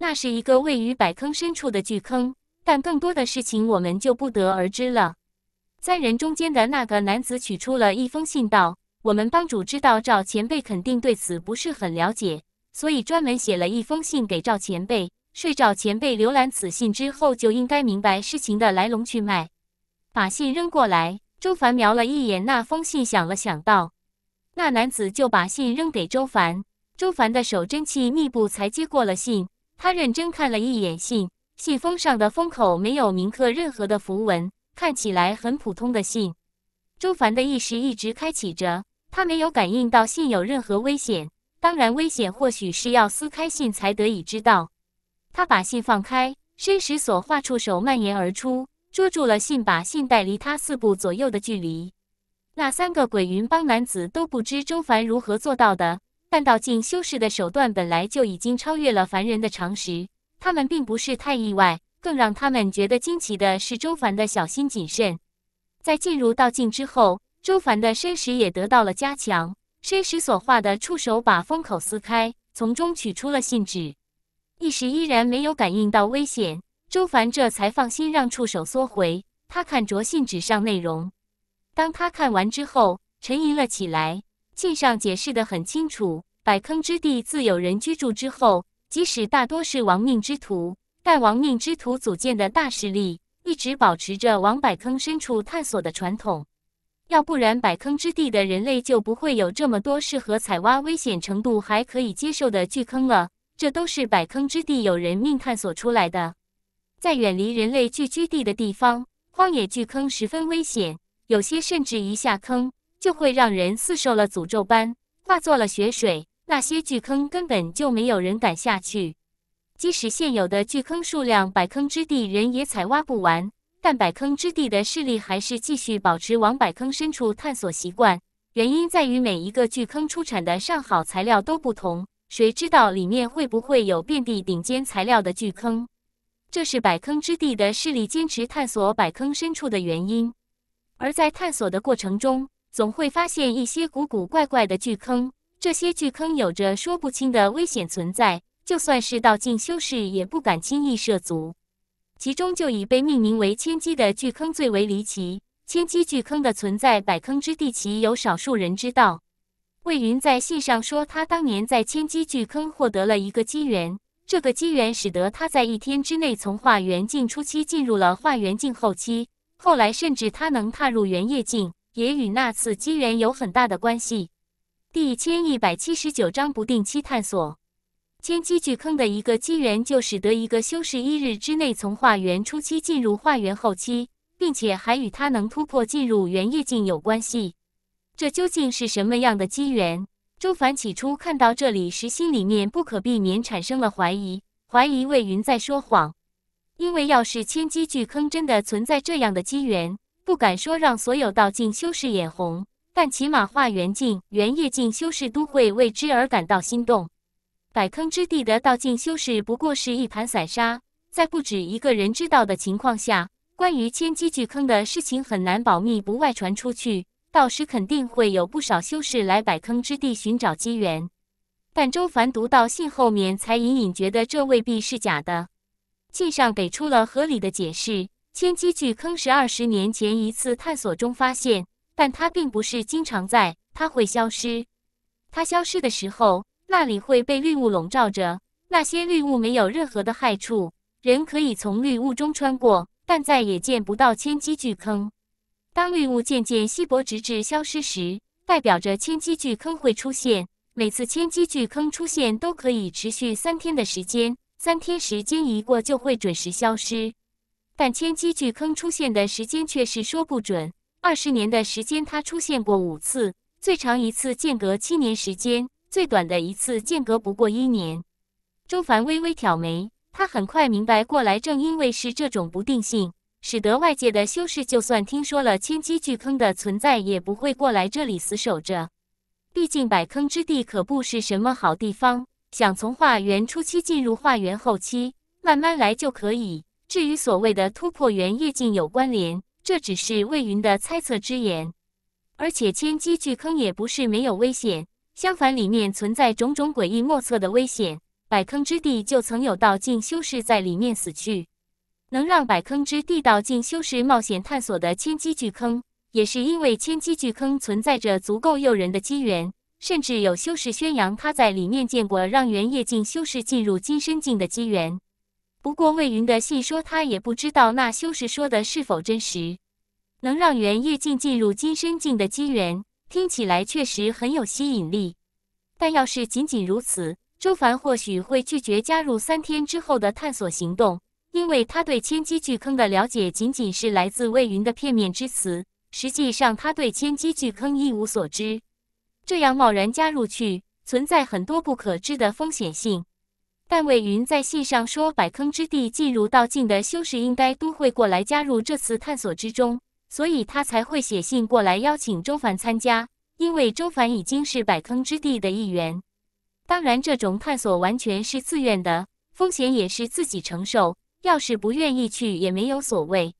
那是一个位于百坑深处的巨坑，但更多的事情我们就不得而知了。三人中间的那个男子取出了一封信，道：“我们帮主知道赵前辈肯定对此不是很了解，所以专门写了一封信给赵前辈。睡赵前辈浏览此信之后，就应该明白事情的来龙去脉。”把信扔过来，周凡瞄了一眼那封信，想了想，道：“那男子就把信扔给周凡。”周凡的手真气密布，才接过了信。他认真看了一眼信，信封上的封口没有铭刻任何的符文，看起来很普通的信。周凡的意识一直开启着，他没有感应到信有任何危险。当然，危险或许是要撕开信才得以知道。他把信放开，身时所画触手蔓延而出，捉住了信，把信带离他四步左右的距离。那三个鬼云帮男子都不知周凡如何做到的。道境修士的手段本来就已经超越了凡人的常识，他们并不是太意外。更让他们觉得惊奇的是周凡的小心谨慎。在进入道境之后，周凡的身识也得到了加强。身识所化的触手把封口撕开，从中取出了信纸，一时依然没有感应到危险。周凡这才放心，让触手缩回。他看着信纸上内容，当他看完之后，沉吟了起来。信上解释得很清楚，百坑之地自有人居住之后，即使大多是亡命之徒，但亡命之徒组建的大势力一直保持着往百坑深处探索的传统。要不然，百坑之地的人类就不会有这么多适合采挖、危险程度还可以接受的巨坑了。这都是百坑之地有人命探索出来的。在远离人类聚居地的地方，荒野巨坑十分危险，有些甚至一下坑。就会让人似受了诅咒般化作了血水。那些巨坑根本就没有人敢下去，即使现有的巨坑数量百坑之地，人也采挖不完。但百坑之地的势力还是继续保持往百坑深处探索习惯。原因在于每一个巨坑出产的上好材料都不同，谁知道里面会不会有遍地顶尖材料的巨坑？这是百坑之地的势力坚持探索百坑深处的原因。而在探索的过程中。总会发现一些古古怪怪的巨坑，这些巨坑有着说不清的危险存在，就算是道境修士也不敢轻易涉足。其中就以被命名为千机的巨坑最为离奇。千机巨坑的存在，百坑之地，其有少数人知道。魏云在信上说，他当年在千机巨坑获得了一个机缘，这个机缘使得他在一天之内从化元境初期进入了化元境后期，后来甚至他能踏入元叶境。也与那次机缘有很大的关系。第一千一百七十九章不定期探索，千机巨坑的一个机缘就使得一个修士一日之内从化元初期进入化元后期，并且还与他能突破进入元液境有关系。这究竟是什么样的机缘？周凡起初看到这里时，心里面不可避免产生了怀疑，怀疑魏云在说谎，因为要是千机巨坑真的存在这样的机缘。不敢说让所有道境修士眼红，但起码化元境、元业境修士都会为之而感到心动。百坑之地的道境修士不过是一盘散沙，在不止一个人知道的情况下，关于千机巨坑的事情很难保密不外传出去。到时肯定会有不少修士来百坑之地寻找机缘。但周凡读到信后面，才隐隐觉得这未必是假的。信上给出了合理的解释。千机巨坑是二十年前一次探索中发现，但它并不是经常在，它会消失。它消失的时候，那里会被绿雾笼罩着。那些绿雾没有任何的害处，人可以从绿雾中穿过，但再也见不到千机巨坑。当绿雾渐渐稀薄，直至消失时，代表着千机巨坑会出现。每次千机巨坑出现，都可以持续三天的时间，三天时间一过就会准时消失。但千机巨坑出现的时间却是说不准。二十年的时间，它出现过五次，最长一次间隔七年时间，最短的一次间隔不过一年。周凡微微挑眉，他很快明白过来，正因为是这种不定性，使得外界的修士就算听说了千机巨坑的存在，也不会过来这里死守着。毕竟百坑之地可不是什么好地方，想从化缘初期进入化缘后期，慢慢来就可以。至于所谓的突破源业境有关联，这只是魏云的猜测之言。而且千机巨坑也不是没有危险，相反里面存在种种诡异莫测的危险。百坑之地就曾有道境修士在里面死去。能让百坑之地道境修士冒险探索的千机巨坑，也是因为千机巨坑存在着足够诱人的机缘，甚至有修士宣扬他在里面见过让元叶境修士进入金身境的机缘。不过魏云的戏说，他也不知道那修士说的是否真实。能让袁叶静进入金身境的机缘，听起来确实很有吸引力。但要是仅仅如此，周凡或许会拒绝加入三天之后的探索行动，因为他对千机巨坑的了解仅仅是来自魏云的片面之词。实际上，他对千机巨坑一无所知，这样贸然加入去，存在很多不可知的风险性。但魏云在信上说：“百坑之地进入道境的修士应该都会过来加入这次探索之中，所以他才会写信过来邀请周凡参加。因为周凡已经是百坑之地的一员，当然这种探索完全是自愿的，风险也是自己承受。要是不愿意去也没有所谓。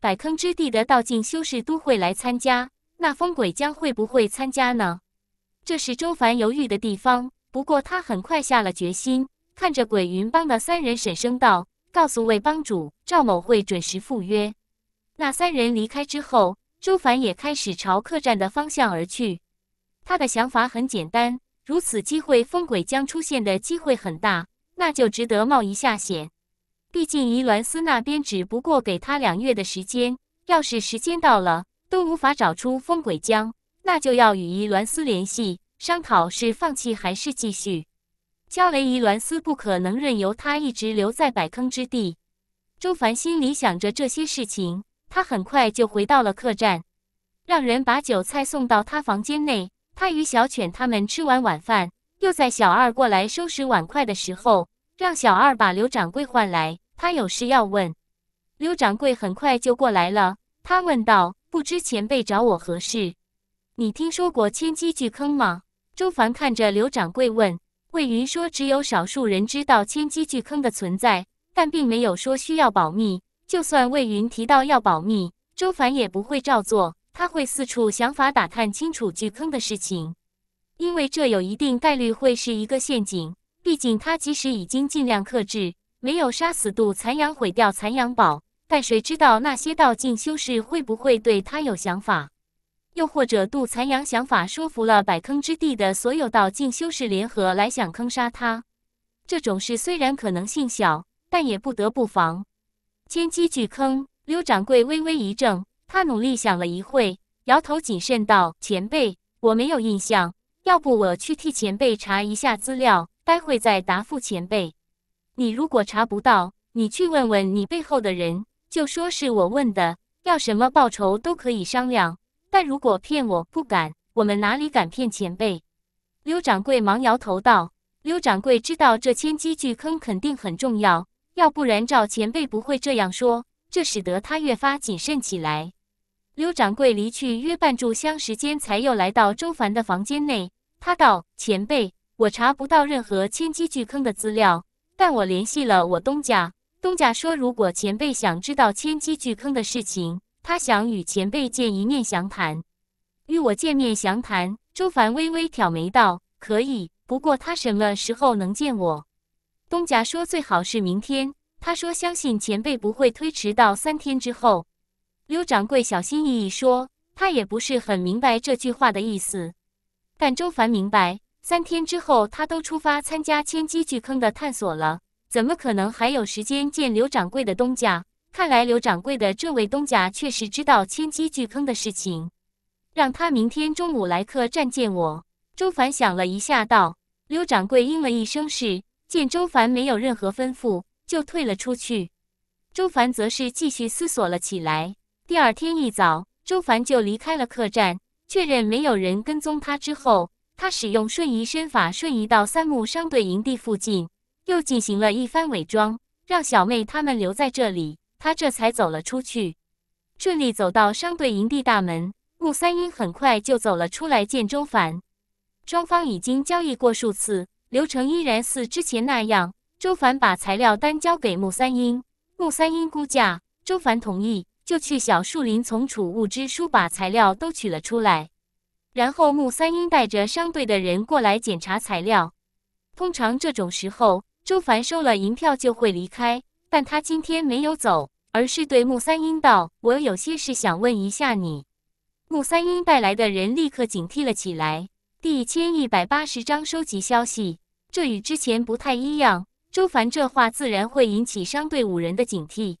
百坑之地的道境修士都会来参加，那风鬼将会不会参加呢？这是周凡犹豫的地方。不过他很快下了决心。”看着鬼云帮的三人，沈声道：“告诉魏帮主，赵某会准时赴约。”那三人离开之后，朱凡也开始朝客栈的方向而去。他的想法很简单：如此机会，风鬼将出现的机会很大，那就值得冒一下险。毕竟伊鸾斯那边只不过给他两月的时间，要是时间到了都无法找出风鬼将，那就要与伊鸾斯联系，商讨是放弃还是继续。焦雷伊·鸾丝不可能任由他一直留在百坑之地。周凡心里想着这些事情，他很快就回到了客栈，让人把酒菜送到他房间内。他与小犬他们吃完晚饭，又在小二过来收拾碗筷的时候，让小二把刘掌柜唤来，他有事要问。刘掌柜很快就过来了，他问道：“不知前辈找我何事？”“你听说过千机巨坑吗？”周凡看着刘掌柜问。魏云说：“只有少数人知道千机巨坑的存在，但并没有说需要保密。就算魏云提到要保密，周凡也不会照做，他会四处想法打探清楚巨坑的事情，因为这有一定概率会是一个陷阱。毕竟他即使已经尽量克制，没有杀死杜残阳、毁掉残阳堡，但谁知道那些道境修士会不会对他有想法？”又或者杜残阳想法说服了百坑之地的所有道境修士联合来想坑杀他，这种事虽然可能性小，但也不得不防。千机巨坑，刘掌柜微微一怔，他努力想了一会，摇头谨慎道：“前辈，我没有印象。要不我去替前辈查一下资料，待会再答复前辈。你如果查不到，你去问问你背后的人，就说是我问的，要什么报酬都可以商量。”但如果骗我，不敢。我们哪里敢骗前辈？刘掌柜忙摇头道：“刘掌柜知道这千机巨坑肯定很重要，要不然赵前辈不会这样说。”这使得他越发谨慎起来。刘掌柜离去约半炷香时间，才又来到周凡的房间内。他道：“前辈，我查不到任何千机巨坑的资料，但我联系了我东家，东家说如果前辈想知道千机巨坑的事情。”他想与前辈见一面详谈，与我见面详谈。周凡微微挑眉道：“可以，不过他什么时候能见我？”东家说：“最好是明天。”他说：“相信前辈不会推迟到三天之后。”刘掌柜小心翼翼说：“他也不是很明白这句话的意思。”但周凡明白，三天之后他都出发参加千机巨坑的探索了，怎么可能还有时间见刘掌柜的东家？看来刘掌柜的这位东家确实知道千机巨坑的事情，让他明天中午来客栈见我。周凡想了一下，道：“刘掌柜应了一声是。”见周凡没有任何吩咐，就退了出去。周凡则是继续思索了起来。第二天一早，周凡就离开了客栈，确认没有人跟踪他之后，他使用瞬移身法瞬移到三木商队营地附近，又进行了一番伪装，让小妹他们留在这里。他这才走了出去，顺利走到商队营地大门。穆三英很快就走了出来见周凡，双方已经交易过数次，流程依然似之前那样。周凡把材料单交给穆三英，穆三英估价，周凡同意，就去小树林从储物之书把材料都取了出来。然后穆三英带着商队的人过来检查材料。通常这种时候，周凡收了银票就会离开。但他今天没有走，而是对木三英道：“我有些事想问一下你。”木三英带来的人立刻警惕了起来。第一千一百八十章收集消息，这与之前不太一样。周凡这话自然会引起商队五人的警惕。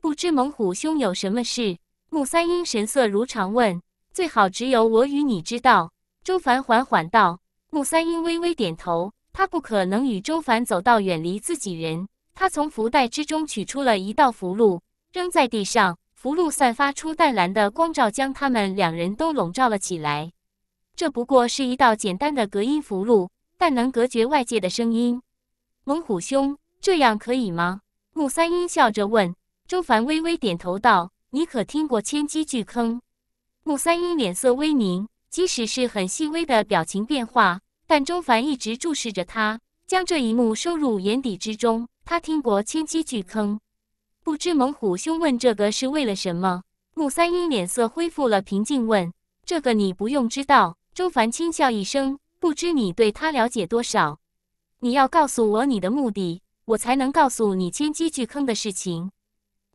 不知猛虎兄有什么事？木三英神色如常问：“最好只有我与你知道。”周凡缓缓道：“木三英微微点头，他不可能与周凡走到远离自己人。”他从福袋之中取出了一道符箓，扔在地上。符箓散发出淡蓝的光照，将他们两人都笼罩了起来。这不过是一道简单的隔音符箓，但能隔绝外界的声音。猛虎兄，这样可以吗？木三英笑着问。周凡微微点头道：“你可听过千机巨坑？”木三英脸色微凝，即使是很细微的表情变化，但周凡一直注视着他，将这一幕收入眼底之中。他听过千机巨坑，不知猛虎兄问这个是为了什么？木三英脸色恢复了平静，问：“这个你不用知道。”周凡轻笑一声，不知你对他了解多少？你要告诉我你的目的，我才能告诉你千机巨坑的事情。”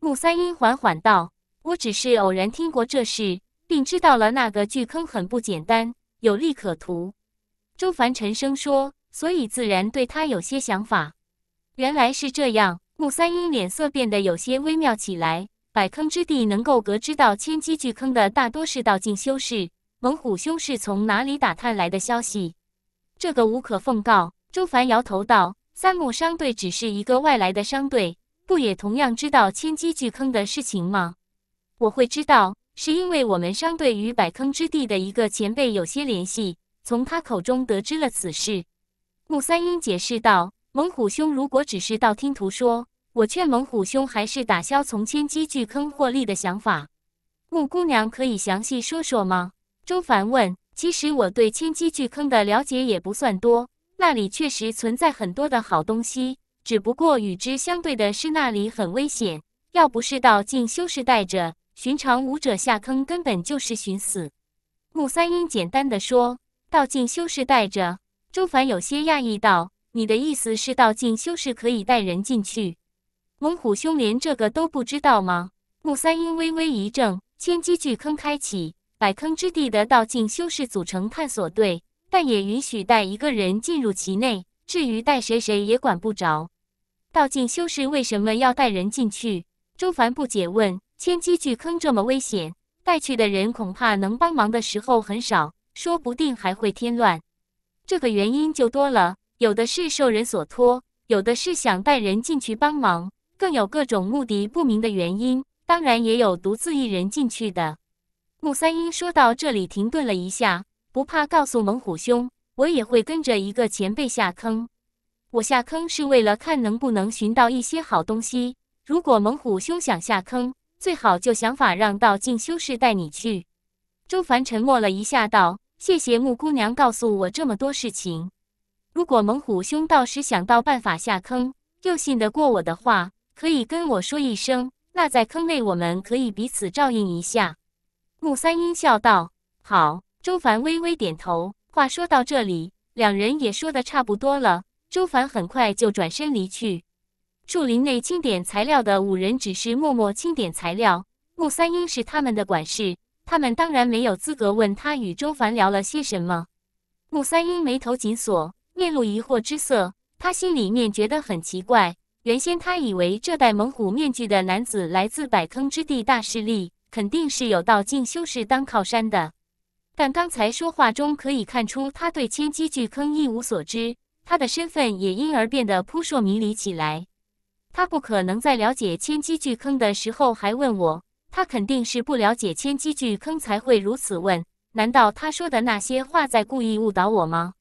木三英缓缓道：“我只是偶然听过这事，并知道了那个巨坑很不简单，有利可图。”周凡沉声说：“所以自然对他有些想法。”原来是这样，木三英脸色变得有些微妙起来。百坑之地能够得知到千机巨坑的，大多是道境修士。猛虎兄是从哪里打探来的消息？这个无可奉告。周凡摇头道：“三木商队只是一个外来的商队，不也同样知道千机巨坑的事情吗？”我会知道，是因为我们商队与百坑之地的一个前辈有些联系，从他口中得知了此事。木三英解释道。猛虎兄，如果只是道听途说，我劝猛虎兄还是打消从千机巨坑获利的想法。木姑娘可以详细说说吗？钟凡问。其实我对千机巨坑的了解也不算多，那里确实存在很多的好东西，只不过与之相对的是那里很危险，要不是道静修士带着，寻常武者下坑根本就是寻死。木三英简单的说道：“静修士带着。”周凡有些讶异道。你的意思是，道境修士可以带人进去？猛虎兄连这个都不知道吗？木三英微微一怔。千机巨坑开启，百坑之地的道境修士组成探索队，但也允许带一个人进入其内。至于带谁，谁也管不着。道境修士为什么要带人进去？周凡不解问。千机巨坑这么危险，带去的人恐怕能帮忙的时候很少，说不定还会添乱。这个原因就多了。有的是受人所托，有的是想带人进去帮忙，更有各种目的不明的原因。当然，也有独自一人进去的。木三英说到这里停顿了一下，不怕告诉猛虎兄，我也会跟着一个前辈下坑。我下坑是为了看能不能寻到一些好东西。如果猛虎兄想下坑，最好就想法让道静修士带你去。周凡沉默了一下，道：“谢谢木姑娘告诉我这么多事情。”如果猛虎兄到时想到办法下坑，又信得过我的话，可以跟我说一声。那在坑内，我们可以彼此照应一下。”穆三英笑道。“好。”周凡微微点头。话说到这里，两人也说的差不多了。周凡很快就转身离去。树林内清点材料的五人只是默默清点材料。穆三英是他们的管事，他们当然没有资格问他与周凡聊了些什么。穆三英眉头紧锁。面露疑惑之色，他心里面觉得很奇怪。原先他以为这戴猛虎面具的男子来自百坑之地大势力，肯定是有道境修士当靠山的。但刚才说话中可以看出，他对千机巨坑一无所知，他的身份也因而变得扑朔迷离起来。他不可能在了解千机巨坑的时候还问我，他肯定是不了解千机巨坑才会如此问。难道他说的那些话在故意误导我吗？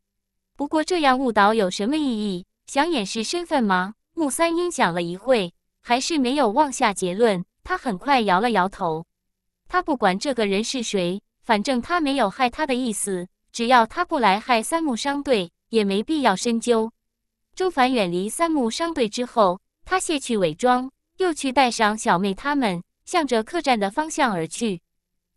不过这样误导有什么意义？想掩饰身份吗？木三英想了一会，还是没有妄下结论。他很快摇了摇头。他不管这个人是谁，反正他没有害他的意思。只要他不来害三木商队，也没必要深究。周凡远离三木商队之后，他卸去伪装，又去带上小妹他们，向着客栈的方向而去。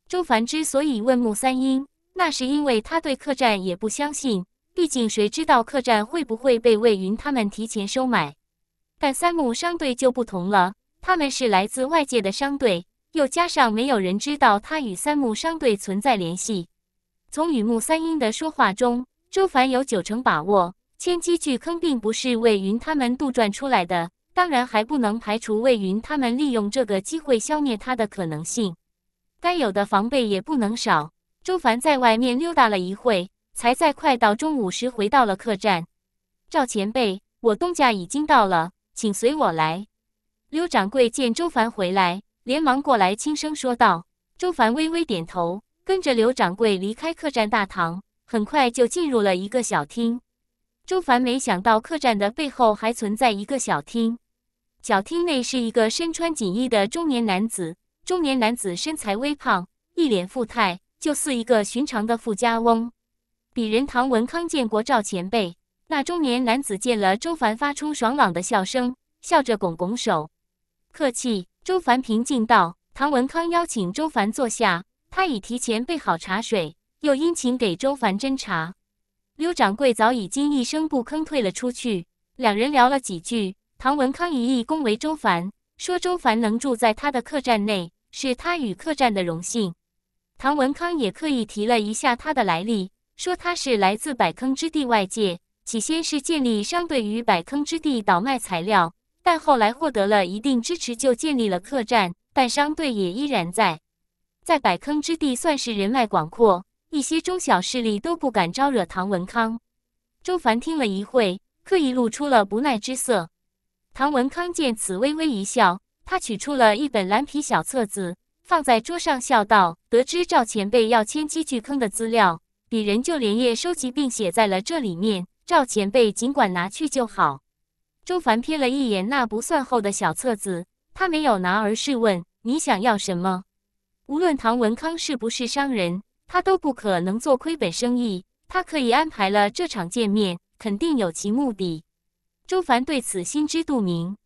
周凡之所以问木三英，那是因为他对客栈也不相信。毕竟，谁知道客栈会不会被魏云他们提前收买？但三木商队就不同了，他们是来自外界的商队，又加上没有人知道他与三木商队存在联系。从雨木三英的说话中，周凡有九成把握，千机巨坑并不是魏云他们杜撰出来的。当然，还不能排除魏云他们利用这个机会消灭他的可能性。该有的防备也不能少。周凡在外面溜达了一会。才在快到中午时回到了客栈。赵前辈，我东家已经到了，请随我来。刘掌柜见周凡回来，连忙过来轻声说道。周凡微微点头，跟着刘掌柜离开客栈大堂，很快就进入了一个小厅。周凡没想到客栈的背后还存在一个小厅。小厅内是一个身穿锦衣的中年男子，中年男子身材微胖，一脸富态，就似一个寻常的富家翁。鄙人唐文康，建国赵前辈。那中年男子见了周凡，发出爽朗的笑声，笑着拱拱手，客气。周凡平静道：“唐文康邀请周凡坐下，他已提前备好茶水，又殷勤给周凡斟茶。”刘掌柜早已经一声不吭退了出去。两人聊了几句，唐文康一意恭维周凡，说周凡能住在他的客栈内，是他与客栈的荣幸。唐文康也刻意提了一下他的来历。说他是来自百坑之地外界，起先是建立商队于百坑之地倒卖材料，但后来获得了一定支持，就建立了客栈，但商队也依然在，在百坑之地算是人脉广阔，一些中小势力都不敢招惹唐文康。周凡听了一会，刻意露出了不耐之色。唐文康见此，微微一笑，他取出了一本蓝皮小册子，放在桌上，笑道：“得知赵前辈要迁机巨坑的资料。”鄙人就连夜收集并写在了这里面，赵前辈尽管拿去就好。周凡瞥了一眼那不算厚的小册子，他没有拿，而是问：“你想要什么？”无论唐文康是不是商人，他都不可能做亏本生意。他可以安排了这场见面，肯定有其目的。周凡对此心知肚明。